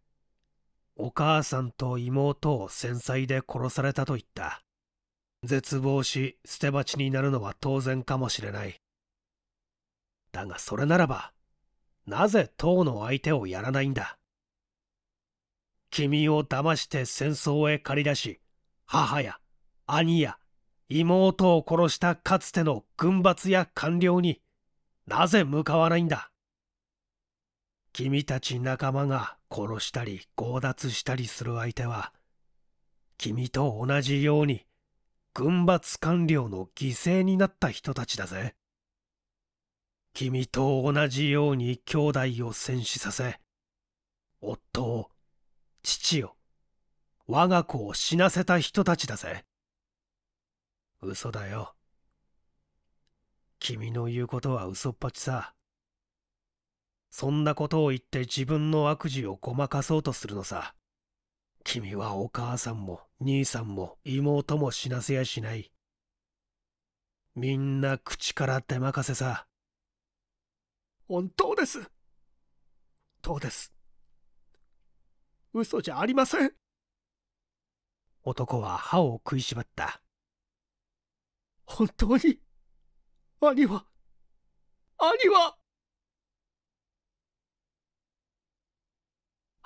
お母さんと妹を戦災で殺されたと言った。絶望し、捨て鉢になるのは当然かもしれない。だがそれならば、なぜ党の相手をやらないんだ君を騙して戦争へ駆り出し、母や兄や妹を殺したかつての軍閥や官僚になぜ向かわないんだ君たち仲間が殺したり強奪したりする相手は、君と同じように軍閥官僚の犠牲になった人たちだぜ。君と同じように兄弟を戦死させ、夫を、父を、我が子を死なせた人たちだぜ。嘘だよ。君の言うことは嘘っぱちさ。そんなことを言って自分の悪事をごまかそうとするのさ。君はお母さんも兄さんも妹も死なせやしない。みんな口から手任せさ。本当です。どうです。嘘じゃありません。男は歯を食いしばった。本当に、兄は、兄は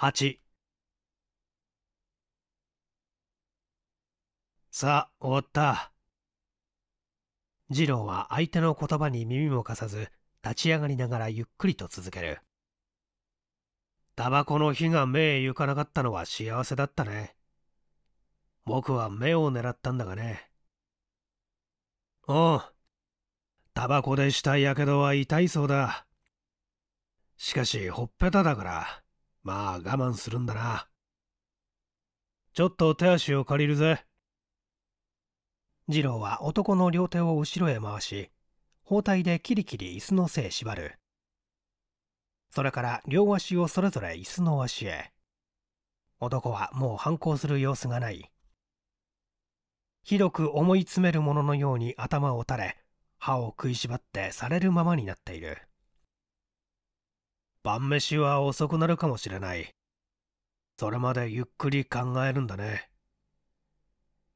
8さあ終わった次郎は相手の言葉に耳も貸さず立ち上がりながらゆっくりと続けるタバコの火が目へ行かなかったのは幸せだったね僕は目を狙ったんだがねうんタバコでしたやけどは痛いそうだしかしほっぺただからまあ我慢するんだな。ちょっと手足を借りるぜ。次郎は男の両手を後ろへ回し、包帯でキリキリ椅子の背縛る。それから両足をそれぞれ椅子の足へ。男はもう反抗する様子がない。ひどく思い詰めるもののように頭を垂れ、歯を食いしばってされるままになっている。晩飯は遅くなるかもしれない。それまでゆっくり考えるんだね。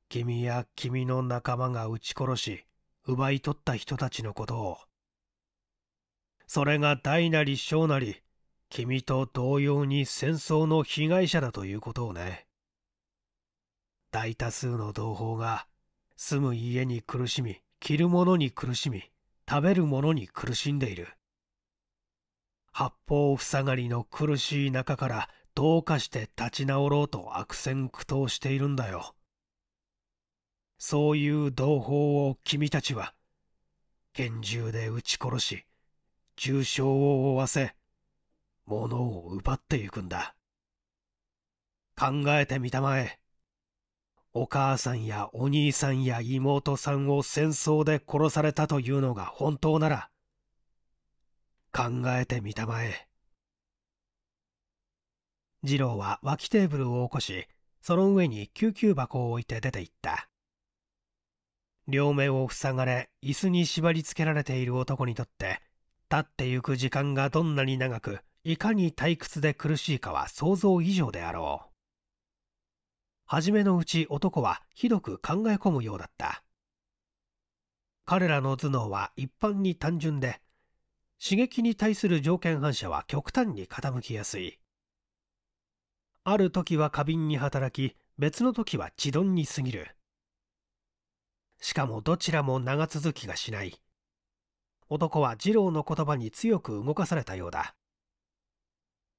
君や君の仲間が撃ち殺し、奪い取った人たちのことを。それが大なり小なり、君と同様に戦争の被害者だということをね。大多数の同胞が住む家に苦しみ、着るものに苦しみ、食べるものに苦しんでいる。八方塞がりの苦しい中からどうかして立ち直ろうと悪戦苦闘しているんだよ。そういう同胞を君たちは、拳銃で撃ち殺し、重傷を負わせ、物を奪っていくんだ。考えてみたまえ。お母さんやお兄さんや妹さんを戦争で殺されたというのが本当なら、考えてみたまえ。次郎は脇テーブルを起こし、その上に救急箱を置いて出て行った。両目を塞がれ、椅子に縛り付けられている男にとって、立ってゆく時間がどんなに長く、いかに退屈で苦しいかは想像以上であろう。初めのうち男はひどく考え込むようだった。彼らの頭脳は一般に単純で、刺激に対する条件反射は極端に傾きやすい。ある時は過敏に働き、別の時は自鈍に過ぎる。しかもどちらも長続きがしない。男は二郎の言葉に強く動かされたようだ。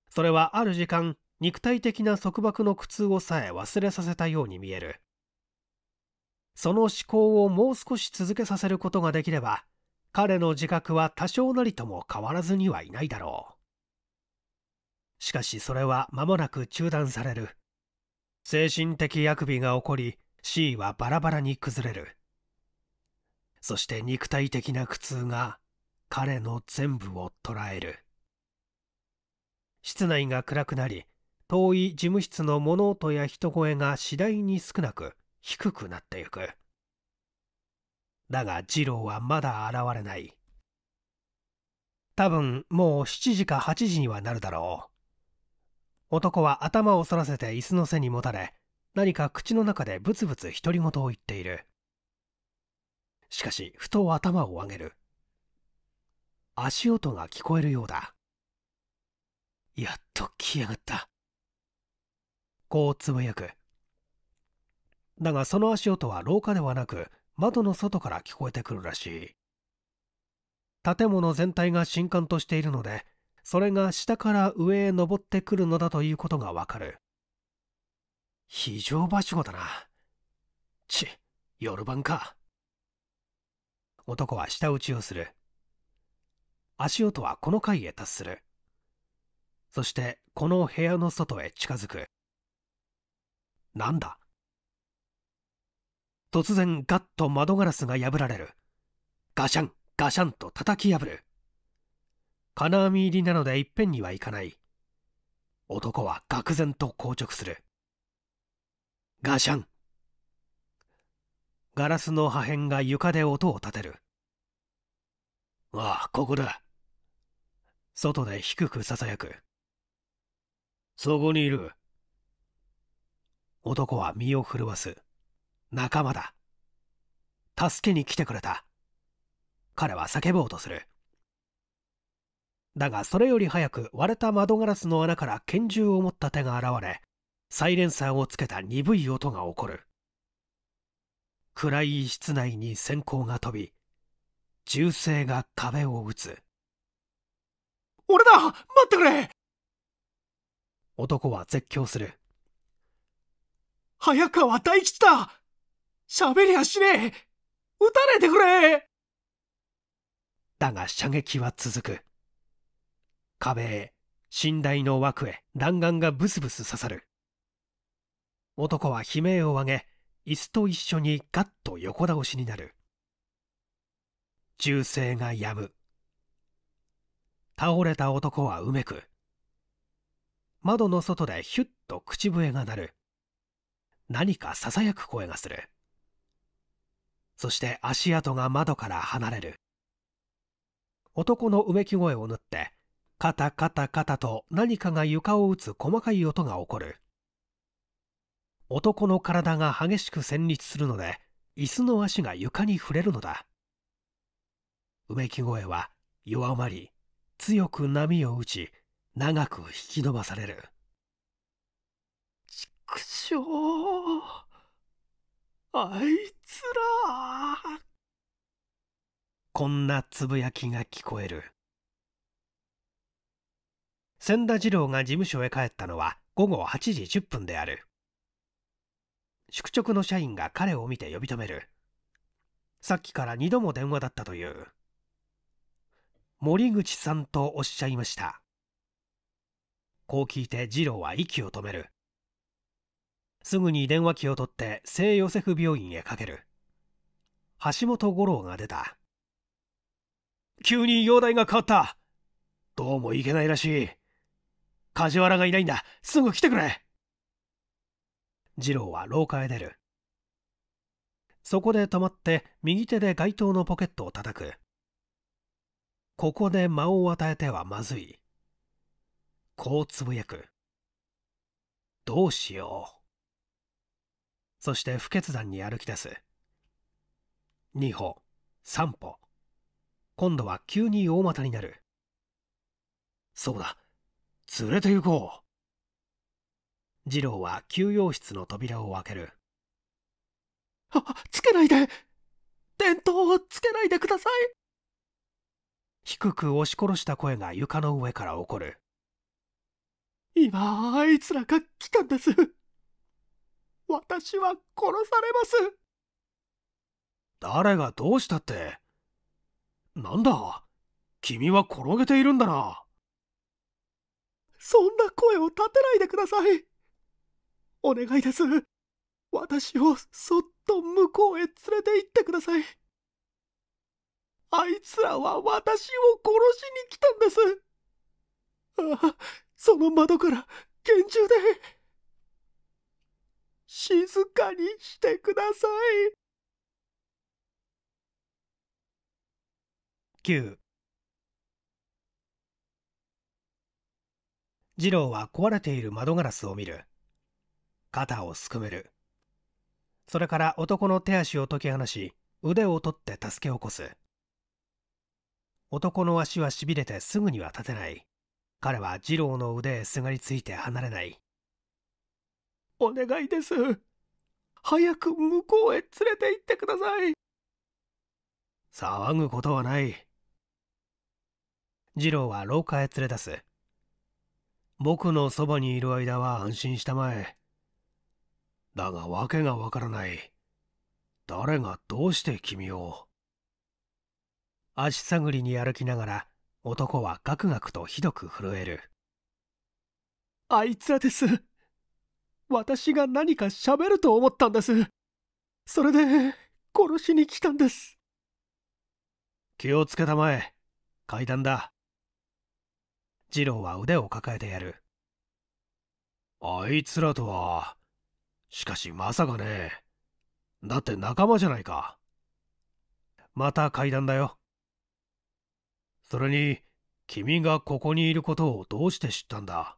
それはある時間、肉体的な束縛の苦痛をさえ忘れさせたように見える。その思考をもう少し続けさせることができれば、彼の自覚は多少なりとも変わらずにはいないだろう。しかしそれは間もなく中断される。精神的薬味が起こり、C はバラバラに崩れる。そして肉体的な苦痛が彼の全部を捉える。室内が暗くなり、遠い事務室の物音や人声が次第に少なく低くなってゆく。だが二郎はまだ現れない多分もう7時か8時にはなるだろう男は頭を反らせて椅子の背にもたれ何か口の中でブツブツ独り言を言っているしかしふと頭を上げる足音が聞こえるようだやっと来やがったこうつぶやくだがその足音は廊下ではなく窓の外から聞こえてくるらしい建物全体が新刊としているのでそれが下から上へ登ってくるのだということがわかる非常場所だなち夜晩か男は舌打ちをする足音はこの階へ達するそしてこの部屋の外へ近づくなんだ突然ガッと窓ガラスが破られるガシャンガシャンと叩き破る金網入りなのでいっぺんにはいかない男は愕然と硬直するガシャンガラスの破片が床で音を立てるああここだ外で低くささやくそこにいる男は身を震わす仲間だ。助けに来てくれた。彼は叫ぼうとする。だがそれより早く割れた窓ガラスの穴から拳銃を持った手が現れ、サイレンサーをつけた鈍い音が起こる。暗い室内に閃光が飛び、銃声が壁を打つ。俺だ待ってくれ男は絶叫する。早川大吉だ喋りゃしねえ撃たれてくれだが射撃は続く。壁へ、寝台の枠へ弾丸がブスブス刺さる。男は悲鳴を上げ、椅子と一緒にガッと横倒しになる。銃声が止む。倒れた男はうめく。窓の外でヒュッと口笛が鳴る。何かささやく声がする。そして足跡が窓から離れる男のうめき声を縫ってカタカタカタと何かが床を打つ細かい音が起こる男の体が激しく戦慄するので椅子の足が床に触れるのだうめき声は弱まり強く波を打ち長く引き伸ばされる畜生あいつらこんなつぶやきが聞こえる千田次郎が事務所へ帰ったのは午後8時10分である宿直の社員が彼を見て呼び止めるさっきから2度も電話だったという森口さんとおっしゃいましたこう聞いて次郎は息を止めるすぐに電話機を取って聖ヨセフ病院へかける。橋本五郎が出た。急に容体が変わった。どうもいけないらしい。梶原がいないんだ。すぐ来てくれ。次郎は廊下へ出る。そこで止まって右手で街灯のポケットを叩く。ここで間を与えてはまずい。こうつぶやく。どうしよう。そして不決断に歩き出す2歩3歩今度は急に大股になるそうだ連れて行こう次郎は休養室の扉を開けるあつけないで電灯をつけないでください低く押し殺した声が床の上から起こる今あいつらが来たんです私は殺されます誰がどうしたってなんだ君は転げているんだなそんな声を立てないでくださいお願いです私をそっと向こうへ連れて行ってくださいあいつらは私を殺しに来たんですああその窓から拳銃で。静かにしてください。9次郎は壊れている窓ガラスを見る肩をすくめるそれから男の手足を解き放し腕を取って助け起こす男の足はしびれてすぐには立てない彼は次郎の腕へすがりついて離れないお願いです。早く向こうへ連れて行ってください。騒ぐことはない。次郎は廊下へ連れ出す。僕のそばにいる間は安心したまえ。だが訳がわからない。誰がどうして君を。足探りに歩きながら男はガクガクとひどく震える。あいつらです。私が何か喋ると思ったんです。それで、殺しに来たんです。気をつけたまえ。階段だ。次郎は腕を抱えてやる。あいつらとは、しかしまさかね。だって仲間じゃないか。また階段だよ。それに、君がここにいることをどうして知ったんだ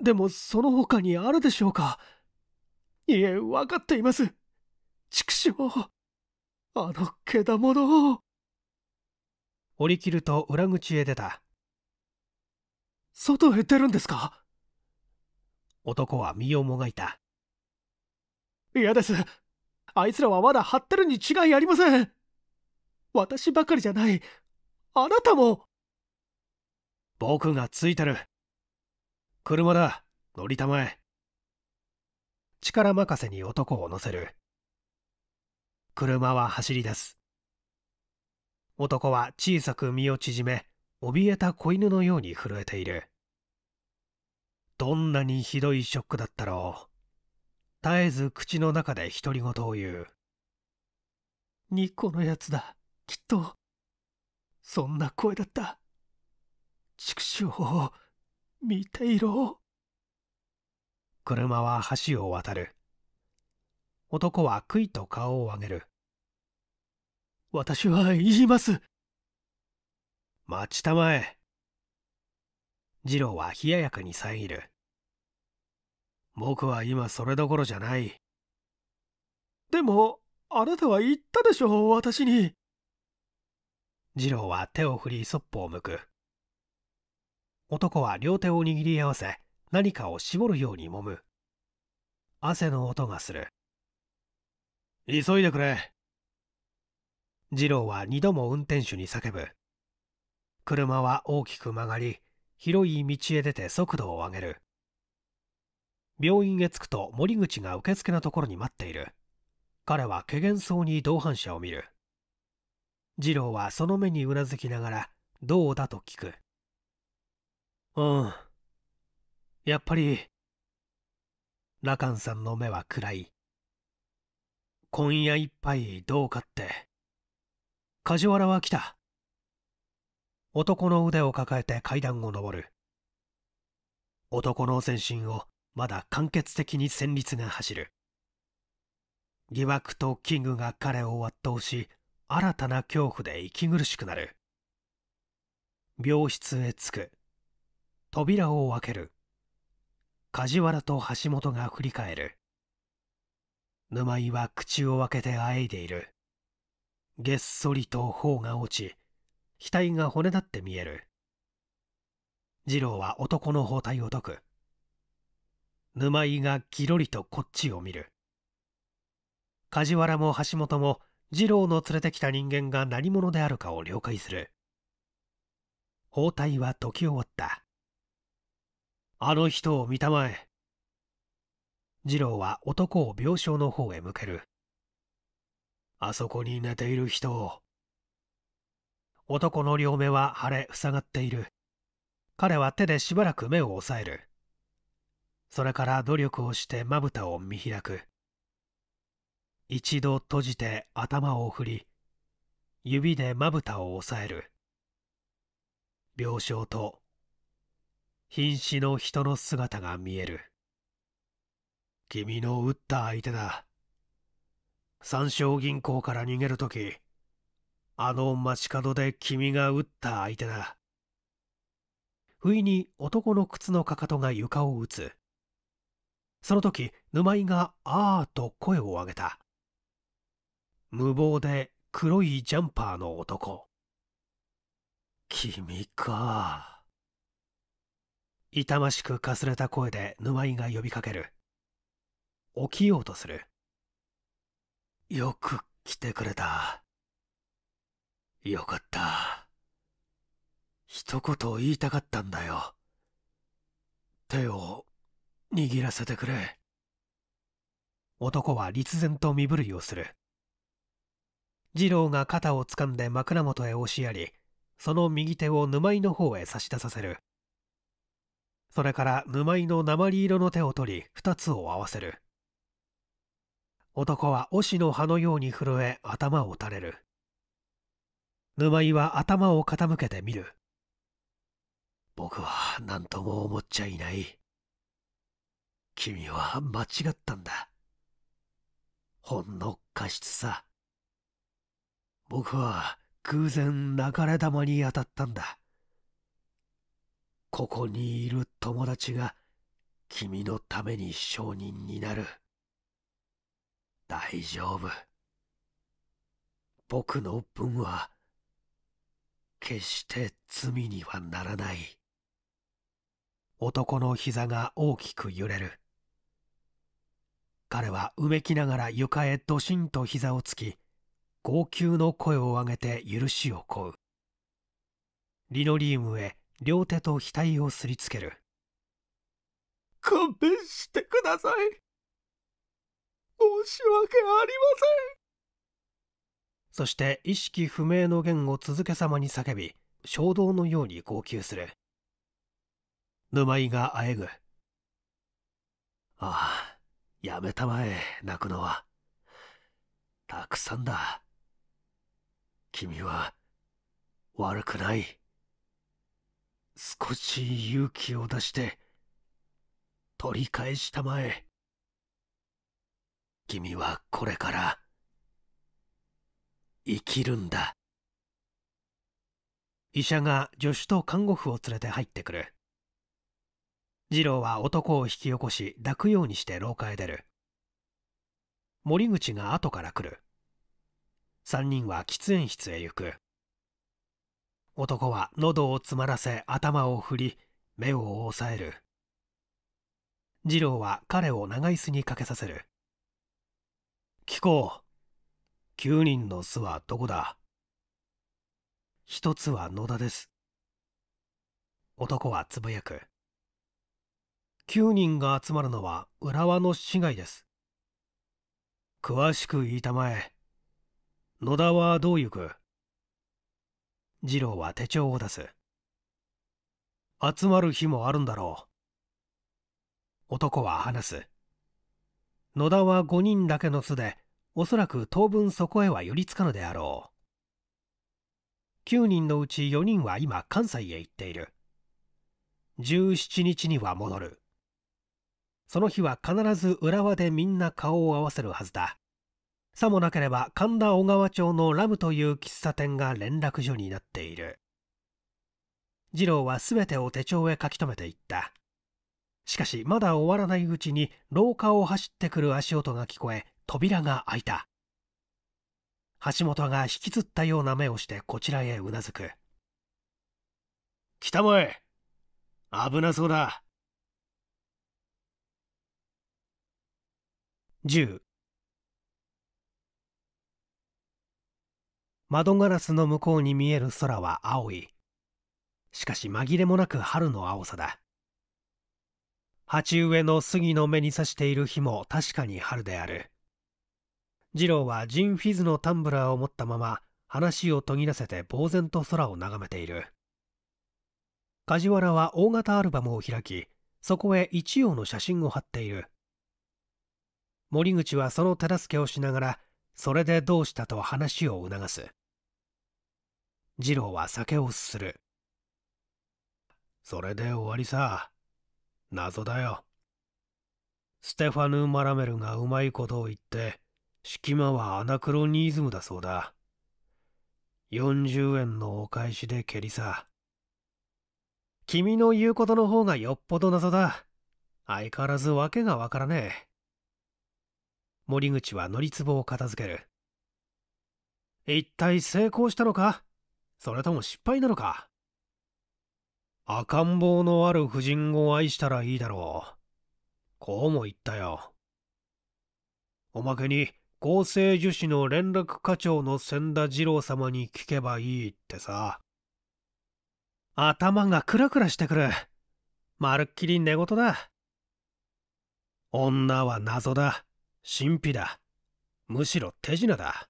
でもその他にあるでしょうかいえ、わかっています。畜生。あの、けだもの。折り切ると裏口へ出た。外へ出るんですか男は身をもがいた。嫌です。あいつらはまだ張ってるに違いありません。私ばかりじゃない。あなたも。僕がついてる。車だ乗りたまえ力任せに男を乗せる車は走り出す男は小さく身を縮め怯えた子犬のように震えているどんなにひどいショックだったろう絶えず口の中で独り言を言うニコのやつだきっとそんな声だった畜生見ていろ。車は橋を渡る。男は悔いと顔を上げる。私は言います。待ちたまえ。次郎は冷ややかに遮る。僕は今それどころじゃない。でも、あなたは言ったでしょう、私に。次郎は手を振りそっぽを向く。男は両手を握り合わせ何かを絞るように揉む汗の音がする急いでくれ次郎は二度も運転手に叫ぶ車は大きく曲がり広い道へ出て速度を上げる病院へ着くと森口が受付のところに待っている彼は怪げそうに同伴者を見る次郎はその目にうなずきながらどうだと聞くうんやっぱりラカンさんの目は暗い今夜いっぱいどうかって梶原は来た男の腕を抱えて階段を上る男の全身をまだ間欠的に旋律が走る疑惑と危惧が彼を圧倒し新たな恐怖で息苦しくなる病室へ着く扉を開ける梶原と橋本が振り返る沼井は口を開けてあえいでいるげっそりと頬が落ち額が骨立って見える次郎は男の包帯を解く沼井がきろりとこっちを見る梶原も橋本も次郎の連れてきた人間が何者であるかを了解する包帯は解き終わったあの人を見たまえ。次郎は男を病床の方へ向ける。あそこに寝ている人を。男の両目は腫れ塞がっている。彼は手でしばらく目を押さえる。それから努力をしてまぶたを見開く。一度閉じて頭を振り、指でまぶたを押さえる。病床と瀕死の人の姿が見える。君の撃った相手だ。三椒銀行から逃げるとき、あの街角で君が撃った相手だ。不意に男の靴のかかとが床を打つ。その時、沼井がああと声を上げた。無謀で黒いジャンパーの男。君か。痛ましくかすれた声で沼井が呼びかける起きようとするよく来てくれたよかった一言言いたかったんだよ手を握らせてくれ男は立然と身震いをする二郎が肩を掴んで枕元へ押しやりその右手を沼井の方へ差し出させるそれから沼井の鉛色の手を取り二つを合わせる男はオしの葉のように震え頭を垂れる沼井は頭を傾けてみる僕は何とも思っちゃいない君は間違ったんだほんの過失さ僕は偶然流れ弾に当たったんだここにいる友達が君のために証人になる。大丈夫。僕の分は決して罪にはならない。男の膝が大きく揺れる。彼はうめきながら床へドシンと膝をつき、号泣の声を上げて許しを請う。リノリウムへ両手と額をすりつける勘弁してください申し訳ありませんそして意識不明の言を続けさまに叫び衝動のように号泣する沼井があえぐああやめたまえ泣くのはたくさんだ君は悪くない少し勇気を出して取り返したまえ君はこれから生きるんだ医者が助手と看護婦を連れて入ってくる次郎は男を引き起こし抱くようにして廊下へ出る森口が後から来る3人は喫煙室へ行く男は喉を詰まらせ頭を振り目を押さえる次郎は彼を長椅子にかけさせる聞こう9人の巣はどこだ一つは野田です男はつぶやく9人が集まるのは浦和の市街です詳しく言いたまえ野田はどう行く次郎は手帳を出す集まる日もあるんだろう男は話す野田は5人だけの巣でおそらく当分そこへは寄りつかぬであろう9人のうち4人は今関西へ行っている17日には戻るその日は必ず浦和でみんな顔を合わせるはずださもなければ神田小川町のラムという喫茶店が連絡所になっている。二郎は全てを手帳へ書き留めていった。しかしまだ終わらないうちに廊下を走ってくる足音が聞こえ、扉が開いた。橋本が引きつったような目をしてこちらへうなずく。北前危なそうだ。10窓ガラスの向こうに見える空は青い。しかし紛れもなく春の青さだ。鉢植えの杉の目に差している日も確かに春である。次郎はジンフィズのタンブラーを持ったまま話を途切らせて呆然と空を眺めている。梶原は大型アルバムを開き、そこへ一葉の写真を貼っている。森口はその手助けをしながら、それでどうしたと話を促す。次郎は酒をする。それで終わりさ。謎だよ。ステファヌ・マラメルがうまいことを言って、隙間はアナクロニズムだそうだ。40円のお返しで蹴りさ。君の言うことの方がよっぽど謎だ。相変わらず訳がわからねえ。森口は乗り壺を片付ける。一体成功したのかそれとも失敗なのか赤ん坊のある婦人を愛したらいいだろう。こうも言ったよ。おまけに、厚生樹脂の連絡課長の千田二郎様に聞けばいいってさ。頭がクラクラしてくる。まるっきり寝言だ。女は謎だ。神秘だ。むしろ手品だ。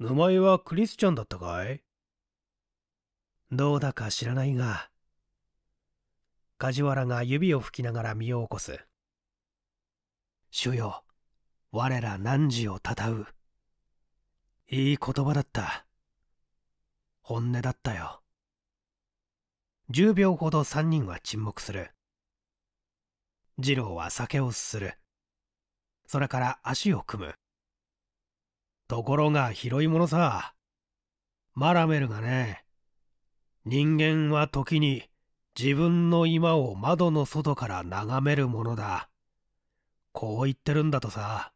名前はクリスチャンだったかいどうだか知らないが梶原が指を拭きながら身を起こす主よ我ら汝をたたういい言葉だった本音だったよ10秒ほど3人は沈黙する次郎は酒をすするそれから足を組むところが広いのさ。マラメルがね、人間は時に自分の今を窓の外から眺めるものだ。こう言ってるんだとさ。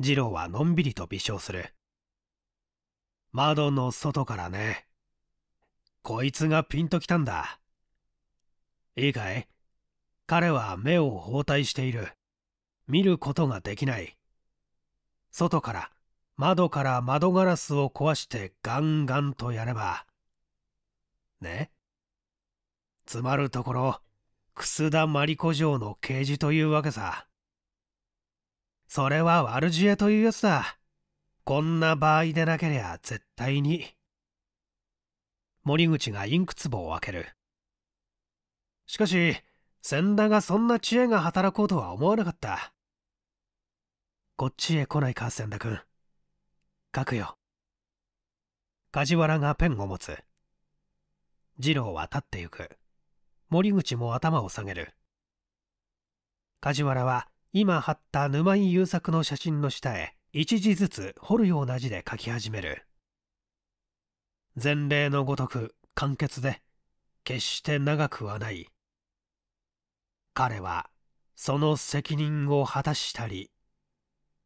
ジローはのんびりと微笑する。窓の外からね。こいつがピンときたんだ。いいかい彼は目を包帯している。見ることができない。外から窓から窓ガラスを壊してガンガンとやればねつまるところ楠田真理子城の刑事というわけさそれは悪知恵というやつだこんな場合でなけりゃ絶対に森口がインク壺を開けるしかし千田がそんな知恵が働こうとは思わなかったこっちへ来ないか千田君書くよ梶原がペンを持つ次郎は立ってゆく森口も頭を下げる梶原は今貼った沼井優作の写真の下へ一字ずつ彫るような字で書き始める前例のごとく簡潔で決して長くはない彼はその責任を果たしたり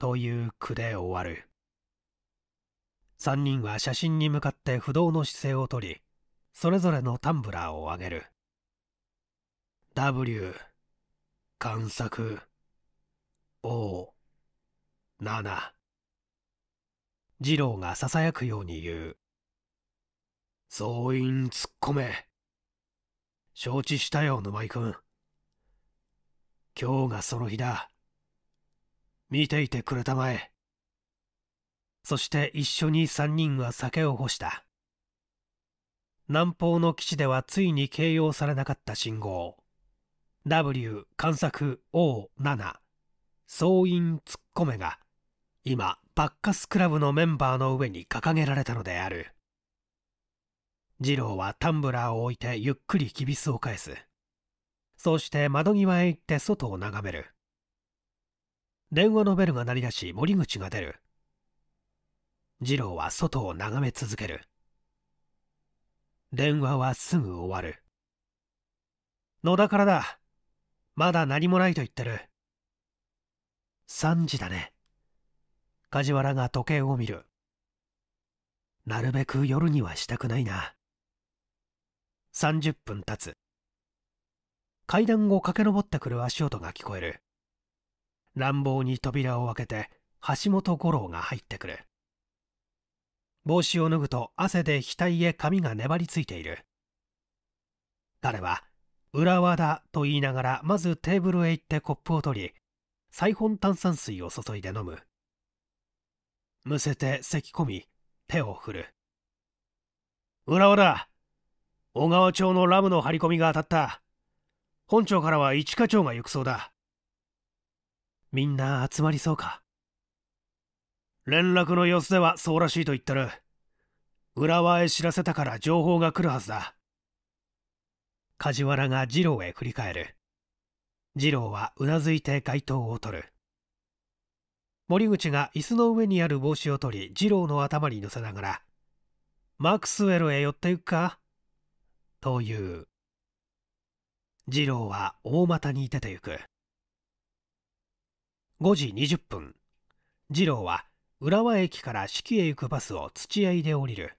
という句で終わる3人は写真に向かって不動の姿勢をとりそれぞれのタンブラーを上げる W 観作 O 7次郎がささやくように言う増員突っ込め承知したよ沼井君今日がその日だ見ていてくれたまえ。そして一緒に三人は酒を干した。南方の基地ではついに形容されなかった信号。W 観測 O7 総員突っ込めが今バッカスクラブのメンバーの上に掲げられたのである。次郎はタンブラーを置いてゆっくりきびすを返す。そうして窓際へ行って外を眺める。電話のベルが鳴り出し森口が出る次郎は外を眺め続ける電話はすぐ終わる野田からだまだ何もないと言ってる3時だね梶原が時計を見るなるべく夜にはしたくないな30分経つ階段を駆け上ってくる足音が聞こえる乱暴に扉を開けて橋本五郎が入ってくる帽子を脱ぐと汗で額へ髪が粘りついている彼は浦和だと言いながらまずテーブルへ行ってコップを取りサイホン炭酸水を注いで飲むむせて咳き込み手を振る浦和だ小川町のラムの張り込みが当たった本庁からは一課長が行くそうだみんな集まりそうか連絡の様子ではそうらしいと言ってる浦和へ知らせたから情報が来るはずだ梶原が二郎へ振り返る二郎はうなずいて街灯を取る森口が椅子の上にある帽子を取り二郎の頭に乗せながら「マクスウェルへ寄っていくか?」という二郎は大股に出て行く5時20分次郎は浦和駅から四季へ行くバスを土屋で降りる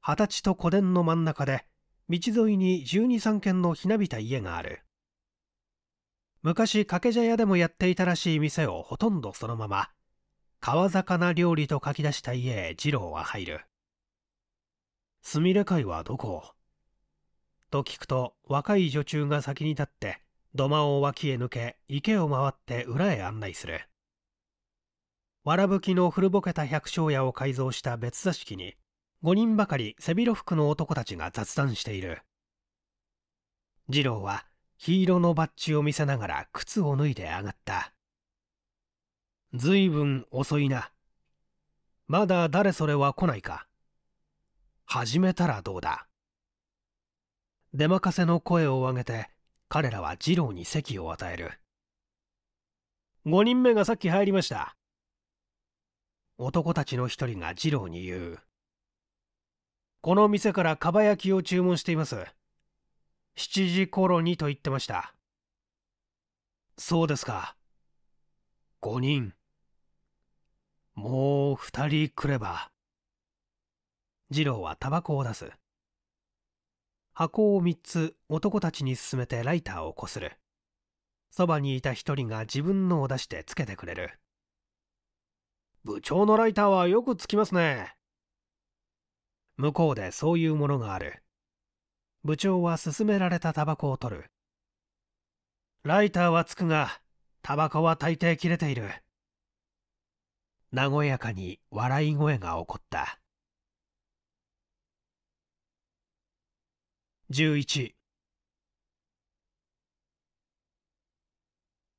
二十歳と古殿の真ん中で道沿いに1 2 3軒のひなびた家がある昔掛け茶屋でもやっていたらしい店をほとんどそのまま川魚料理と書き出した家へ次郎は入るすみれ会はどこと聞くと若い女中が先に立って土間を脇へ抜け池を回って裏へ案内する藁ぶきの古ぼけた百姓家を改造した別座敷に5人ばかり背広服の男たちが雑談している次郎は黄色のバッジを見せながら靴を脱いで上がったずいぶん遅いなまだ誰それは来ないか始めたらどうだ出任せの声を上げて彼らは二郎に席を与える5人目がさっき入りました男たちの一人が二郎に言うこの店からかば焼きを注文しています7時頃にと言ってましたそうですか5人もう2人来れば二郎はタバコを出す箱を3つ男たちに勧めてライターをこするそばにいた1人が自分のを出してつけてくれる部長のライターはよくつきますね向こうでそういうものがある部長は勧められたタバコを取るライターはつくがタバコは大抵切れている和やかに笑い声が起こった11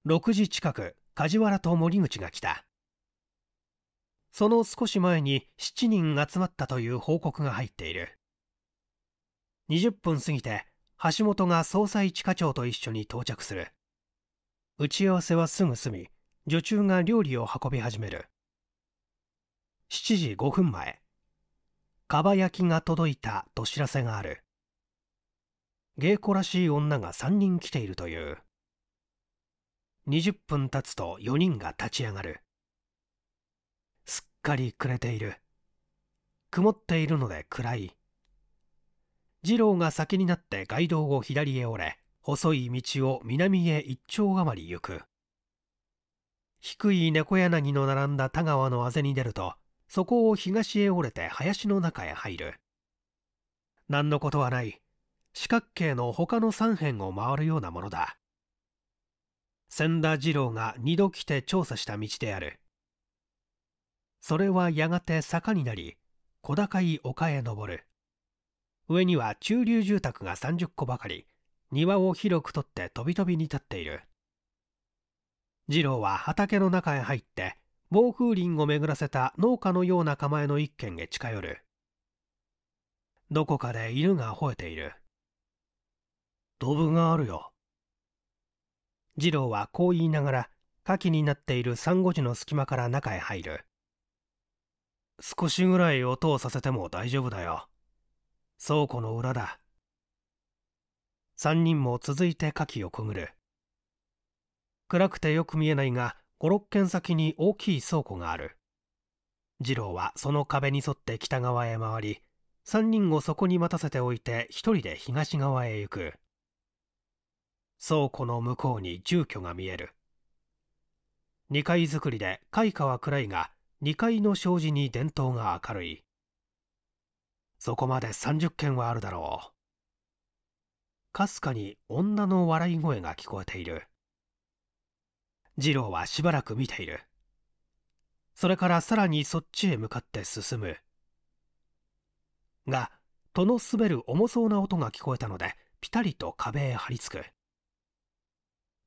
6時近く梶原と森口が来たその少し前に7人集まったという報告が入っている20分過ぎて橋本が捜査一課長と一緒に到着する打ち合わせはすぐ済み女中が料理を運び始める7時5分前かば焼きが届いたと知らせがある芸妓らしい女が3人来ているという20分経つと4人が立ち上がるすっかり暮れている曇っているので暗い二郎が先になって街道を左へ折れ細い道を南へ一丁余り行く低い猫柳の並んだ田川のあぜに出るとそこを東へ折れて林の中へ入る何のことはない四角形の他の3辺を回るようなものだ千田次郎が2度来て調査した道であるそれはやがて坂になり小高い丘へ登る上には中流住宅が30戸ばかり庭を広く取って飛び飛びに立っている次郎は畑の中へ入って防風林を巡らせた農家のような構えの一軒へ近寄るどこかで犬が吠えているドブがあるよ。次郎はこう言いながら、火器になっている珊瑚地の隙間から中へ入る。少しぐらい音をさせても大丈夫だよ。倉庫の裏だ。三人も続いて火器をくぐる。暗くてよく見えないが、五六軒先に大きい倉庫がある。次郎はその壁に沿って北側へ回り、三人をそこに待たせておいて一人で東側へ行く。倉庫の向こうに住居が見える2階造りで開花は暗いが2階の障子に電灯が明るいそこまで30軒はあるだろうかすかに女の笑い声が聞こえている次郎はしばらく見ているそれからさらにそっちへ向かって進むが戸の滑る重そうな音が聞こえたのでぴたりと壁へ張り付く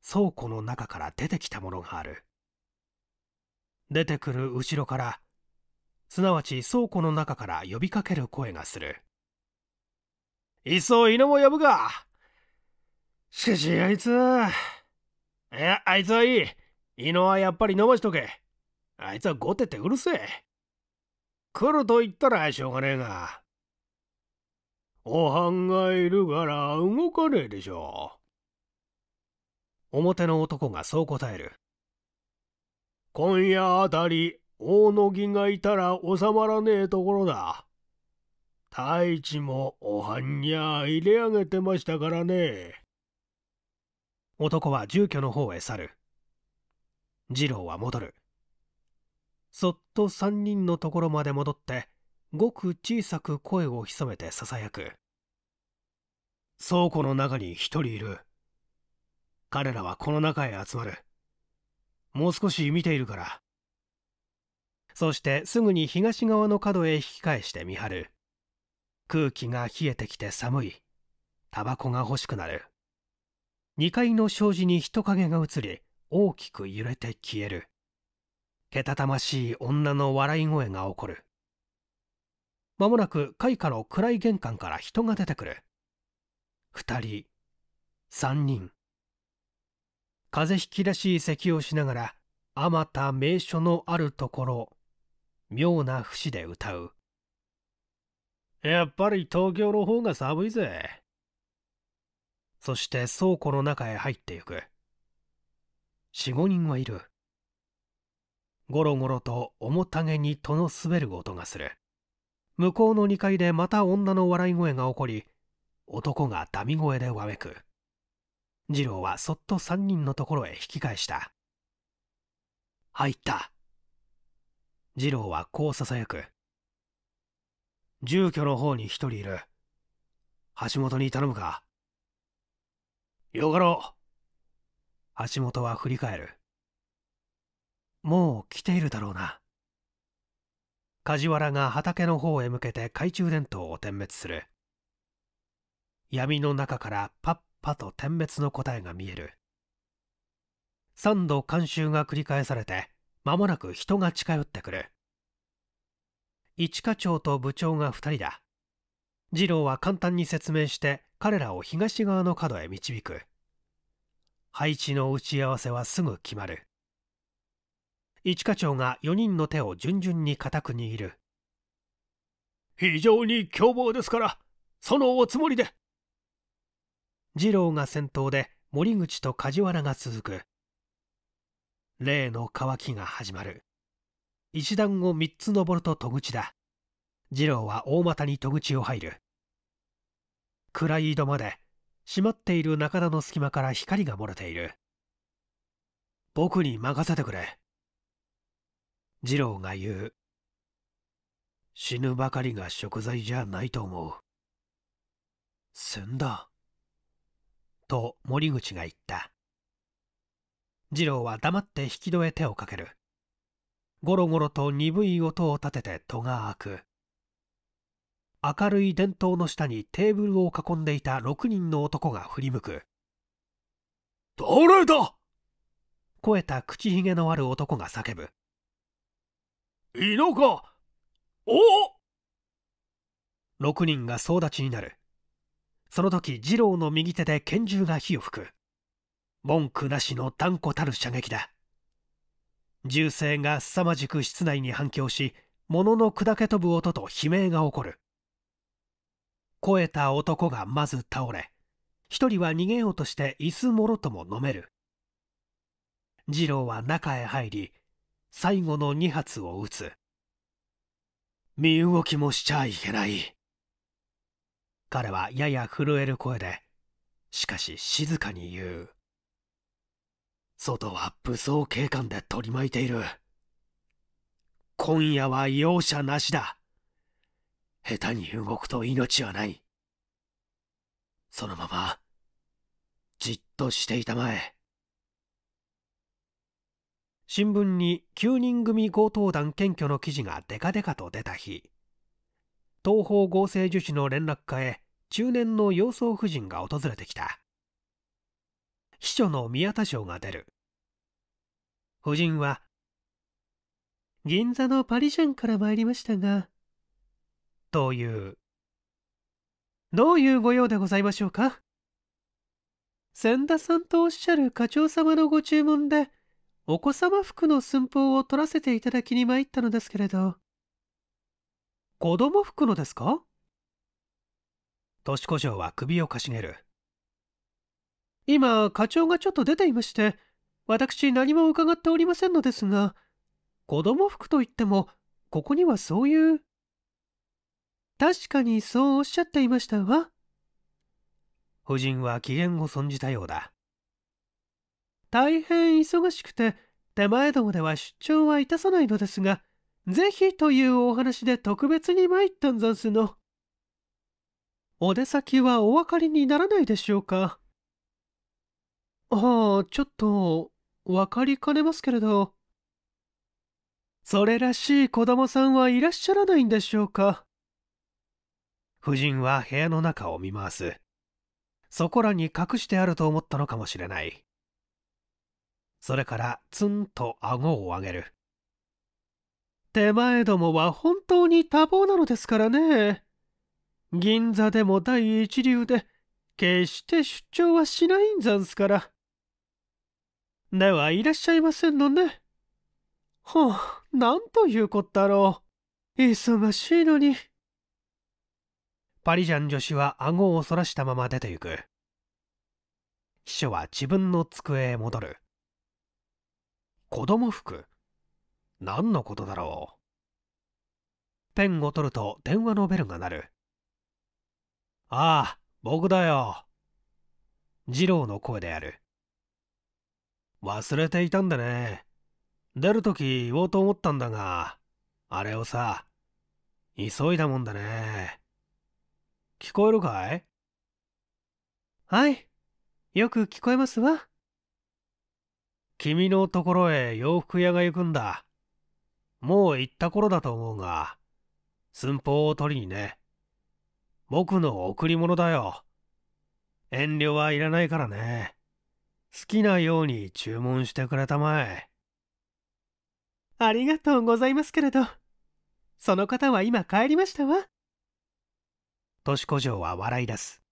倉庫の中から出てきたものがある出てくる後ろからすなわち倉庫の中から呼びかける声がするいっそ犬も呼ぶか!」しかしあいついやあいつはいい犬はやっぱり伸ばしとけあいつはゴテてうるせえ来ると言ったらしょうがねえがおはんがいるから動かねえでしょう表の男がそう答える。今夜あたり、大野木がいたら収まらねえところだ。太一もおはんにゃ入れ上げてましたからね。男は住居の方へ去る。次郎は戻る。そっと三人のところまで戻って、ごく小さく声を潜めて囁く。倉庫の中に一人いる。彼らはこの中へ集まるもう少し見ているからそしてすぐに東側の角へ引き返して見張る空気が冷えてきて寒いタバコが欲しくなる2階の障子に人影が映り大きく揺れて消えるけたたましい女の笑い声が起こるまもなく開花の暗い玄関から人が出てくる2人3人風邪ひきらしい咳をしながら、あまた名所のあるところ、妙な節で歌う。やっぱり東京の方が寒いぜ。そして倉庫の中へ入ってゆく。四五人はいる。ゴロゴロと重たげに戸の滑る音がする。向こうの2階でまた女の笑い声が起こり、男がダミ声でわめく。次郎はそっと3人のところへ引き返した入った次郎はこうささやく住居の方に1人いる橋本に頼むかよかろう橋本は振り返るもう来ているだろうな梶原が畑の方へ向けて懐中電灯を点滅する闇の中からパッパと点滅の答えが見える三度監修が繰り返されて間もなく人が近寄ってくる一課長と部長が2人だ次郎は簡単に説明して彼らを東側の角へ導く配置の打ち合わせはすぐ決まる一課長が4人の手を順々に固く握る非常に凶暴ですからそのおつもりで次郎が先頭で森口と梶原が続く例の渇きが始まる一段を3つ登ると戸口だ次郎は大股に戸口を入る暗い井戸まで閉まっている中田の隙間から光が漏れている僕に任せてくれ次郎が言う死ぬばかりが食材じゃないと思う。せんだ。と森口が言った。次郎は黙って引き戸へ手をかける。ゴロゴロと鈍い音を立てて戸が開く。明るい電灯の下にテーブルを囲んでいた6人の男が振り向く。誰だ超えた口ひげのある男が叫ぶ。いのかおお !6 人が総立ちになる。その時二郎の右手で拳銃が火を吹く文句なしの断固たる射撃だ銃声が凄まじく室内に反響し物の砕け飛ぶ音と悲鳴が起こる肥えた男がまず倒れ一人は逃げようとして椅子もろとも飲める二郎は中へ入り最後の2発を撃つ身動きもしちゃいけない彼はやや震える声で、しかし静かに言う。外は武装警官で取り巻いている。今夜は容赦なしだ。下手に動くと命はない。そのまま、じっとしていたまえ。新聞に9人組強盗団検挙の記事がデカデカと出た日、東方合成樹脂の連絡課へ中年の洋装夫人が訪れてきた秘書の宮田賞が出る夫人は銀座のパリジャンから参りましたがというどういうご用でございましょうか千田さんとおっしゃる課長様のご注文でお子様服の寸法を取らせていただきに参ったのですけれど子供服のですか年子城は首をかしげる。今、課長がちょっと出ていまして、私何も伺っておりませんのですが、子供服といっても、ここにはそういう。確かにそうおっしゃっていましたわ。夫人は機嫌を損じたようだ。大変忙しくて、手前どもでは出張はいたさないのですが、ぜひというお話で特別に参ったんざんすの。お出先はお分かりにならないでしょうか。ああ、ちょっと、分かりかねますけれど。それらしい子供さんはいらっしゃらないんでしょうか。夫人は部屋の中を見回す。そこらに隠してあると思ったのかもしれない。それからツンと顎を上げる。手前どもは本当に多忙なのですからね。銀座でも第一流で、決して出張はしないんざんすから。ではいらっしゃいませんのね。ほう、なんというこったろう。忙しいのに。パリジャン女子は顎をそらしたまま出て行く。秘書は自分の机へ戻る。子供服何のことだろうペンを取ると電話のベルが鳴る。ああ、僕だよ。二郎の声である。忘れていたんでね。出るとき言おうと思ったんだが、あれをさ、急いだもんだね。聞こえるかいはい、よく聞こえますわ。君のところへ洋服屋が行くんだ。もう行った頃だと思うが、寸法を取りにね。僕の贈り物だよ。遠慮はいらないからね。好きなように注文してくれたまえ。ありがとうございますけれど、その方は今帰りましたわ。と子城は笑い出す。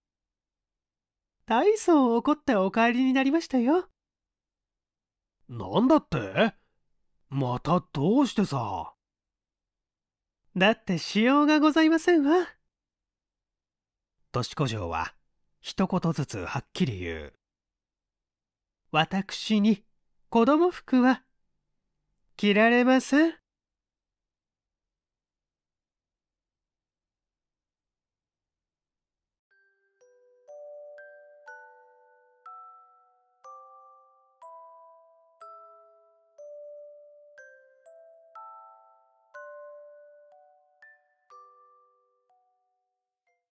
大層怒ってお帰りになりましたよ。なんだってまたどうしてさ。だってしようがございませんわ。年子城は一言ずつはっきり言う私に子供服は着られません